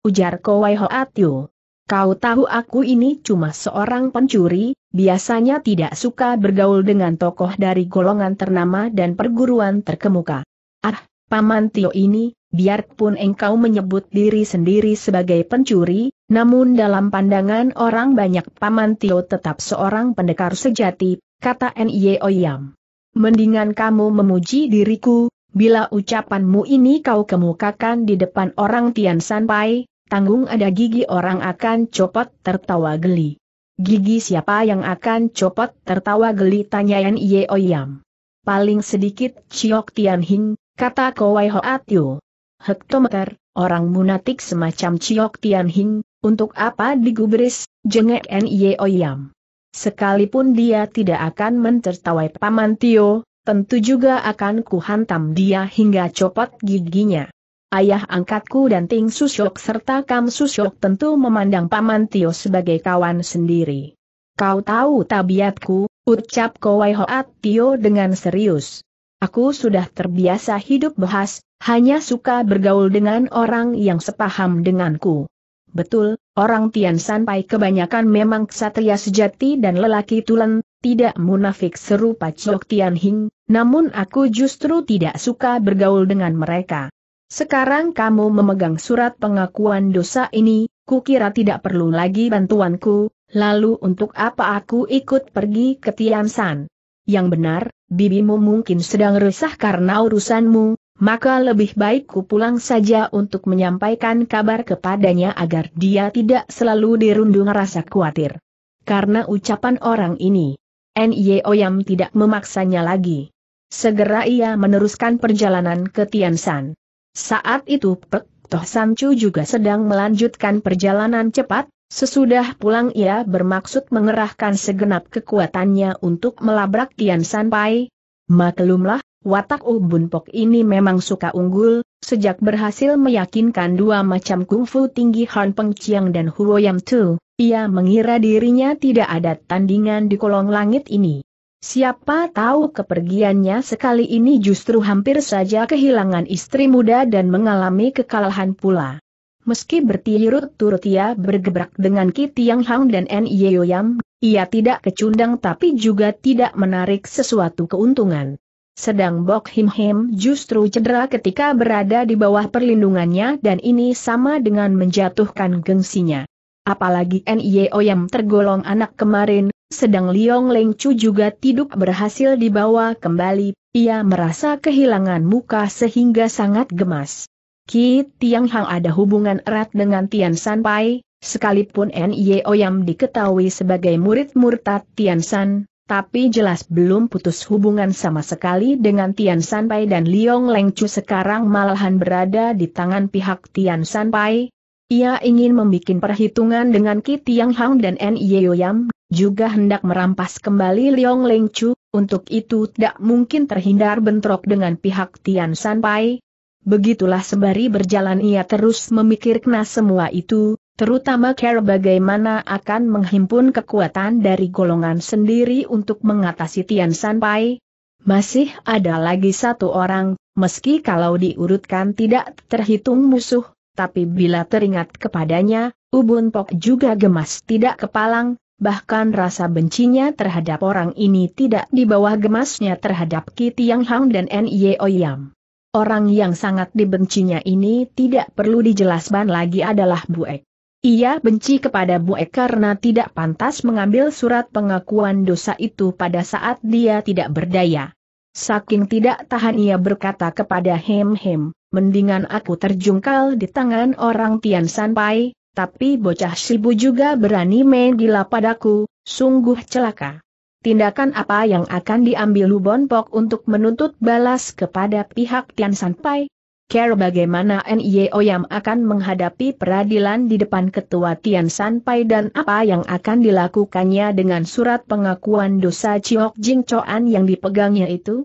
Speaker 1: ujar Kowai Hoatyo. Kau tahu aku ini cuma seorang pencuri, biasanya tidak suka bergaul dengan tokoh dari golongan ternama dan perguruan terkemuka. Ah, Paman Tio ini, biarpun engkau menyebut diri sendiri sebagai pencuri, namun dalam pandangan orang banyak Paman Tio tetap seorang pendekar sejati, kata Nye Yam. Mendingan kamu memuji diriku, Bila ucapanmu ini kau kemukakan di depan orang Tian Sanpai, tanggung ada gigi orang akan copot tertawa geli. Gigi siapa yang akan copot tertawa geli tanyain Ye Oyam. Paling sedikit Ciok Tian Hing, kata Kowai Hoatio. Hektometer, orang munatik semacam Ciok Tian Hing, untuk apa digubris, jengek Ye Oyam. Sekalipun dia tidak akan mentertawai Paman Tio, tentu juga akan kuhantam dia hingga copot giginya. Ayah angkatku dan Ting Susyok serta Kam Susyok tentu memandang Paman Tio sebagai kawan sendiri. Kau tahu tabiatku, ucap Kowai Hoat Tio dengan serius. Aku sudah terbiasa hidup bahas, hanya suka bergaul dengan orang yang sepaham denganku. Betul, orang Tian Sanpai kebanyakan memang ksatria sejati dan lelaki tulen, tidak munafik serupa Pacok Tian Hing, namun aku justru tidak suka bergaul dengan mereka. Sekarang kamu memegang surat pengakuan dosa ini, kukira tidak perlu lagi bantuanku, lalu untuk apa aku ikut pergi ke Tian San? Yang benar, bibimu mungkin sedang resah karena urusanmu, maka lebih baik ku pulang saja untuk menyampaikan kabar kepadanya agar dia tidak selalu dirundung rasa khawatir. Karena ucapan orang ini, Nye Oyam tidak memaksanya lagi. Segera ia meneruskan perjalanan ke Tiansan. Saat itu Pek Toh Sancu juga sedang melanjutkan perjalanan cepat, sesudah pulang ia bermaksud mengerahkan segenap kekuatannya untuk melabrak Tiansan Pai. Maklumlah, watak Ubun oh Pok ini memang suka unggul, sejak berhasil meyakinkan dua macam kungfu tinggi Han Peng Chiang dan Huo Yam Tu. Ia mengira dirinya tidak ada tandingan di kolong langit ini. Siapa tahu kepergiannya sekali ini justru hampir saja kehilangan istri muda dan mengalami kekalahan pula. Meski bertiurut turut ia bergebrak dengan Ki Tiang Hang dan N Yeoyam, ia tidak kecundang tapi juga tidak menarik sesuatu keuntungan. Sedang Bok Him Him justru cedera ketika berada di bawah perlindungannya dan ini sama dengan menjatuhkan gengsinya apalagi NIO oh yang tergolong anak kemarin, sedang Liong Leng Chu juga tidak berhasil dibawa kembali, ia merasa kehilangan muka sehingga sangat gemas. Ki Tiang Hang ada hubungan erat dengan Tian San Pai, sekalipun NIO oh yang diketahui sebagai murid murtad Tian San, tapi jelas belum putus hubungan sama sekali dengan Tian San Pai dan Liong Leng Chu sekarang malahan berada di tangan pihak Tian San Pai, ia ingin membuat perhitungan dengan Ki Tiang Hang dan N Yeoyam, juga hendak merampas kembali Liong Leng Chu, untuk itu tidak mungkin terhindar bentrok dengan pihak Tian San Pai. Begitulah sembari berjalan ia terus memikirkan semua itu, terutama cara bagaimana akan menghimpun kekuatan dari golongan sendiri untuk mengatasi Tian San Pai. Masih ada lagi satu orang, meski kalau diurutkan tidak terhitung musuh, tapi bila teringat kepadanya, Ubun Pok juga gemas tidak kepalang, bahkan rasa bencinya terhadap orang ini tidak di bawah gemasnya terhadap Ki Tiang Hang dan Nye Oyam. Orang yang sangat dibencinya ini tidak perlu dijelaskan lagi adalah Buek. Ia benci kepada Buek karena tidak pantas mengambil surat pengakuan dosa itu pada saat dia tidak berdaya. Saking tidak tahan ia berkata kepada Hem Hem, mendingan aku terjungkal di tangan orang Tian Sanpai, tapi bocah Sibu juga berani main gila padaku, sungguh celaka. Tindakan apa yang akan diambil Lubon Pok untuk menuntut balas kepada pihak Tian Sanpai? Care bagaimana Nye Oyam akan menghadapi peradilan di depan ketua Tian Sanpai dan apa yang akan dilakukannya dengan surat pengakuan dosa Chiok Jing Choan yang dipegangnya itu?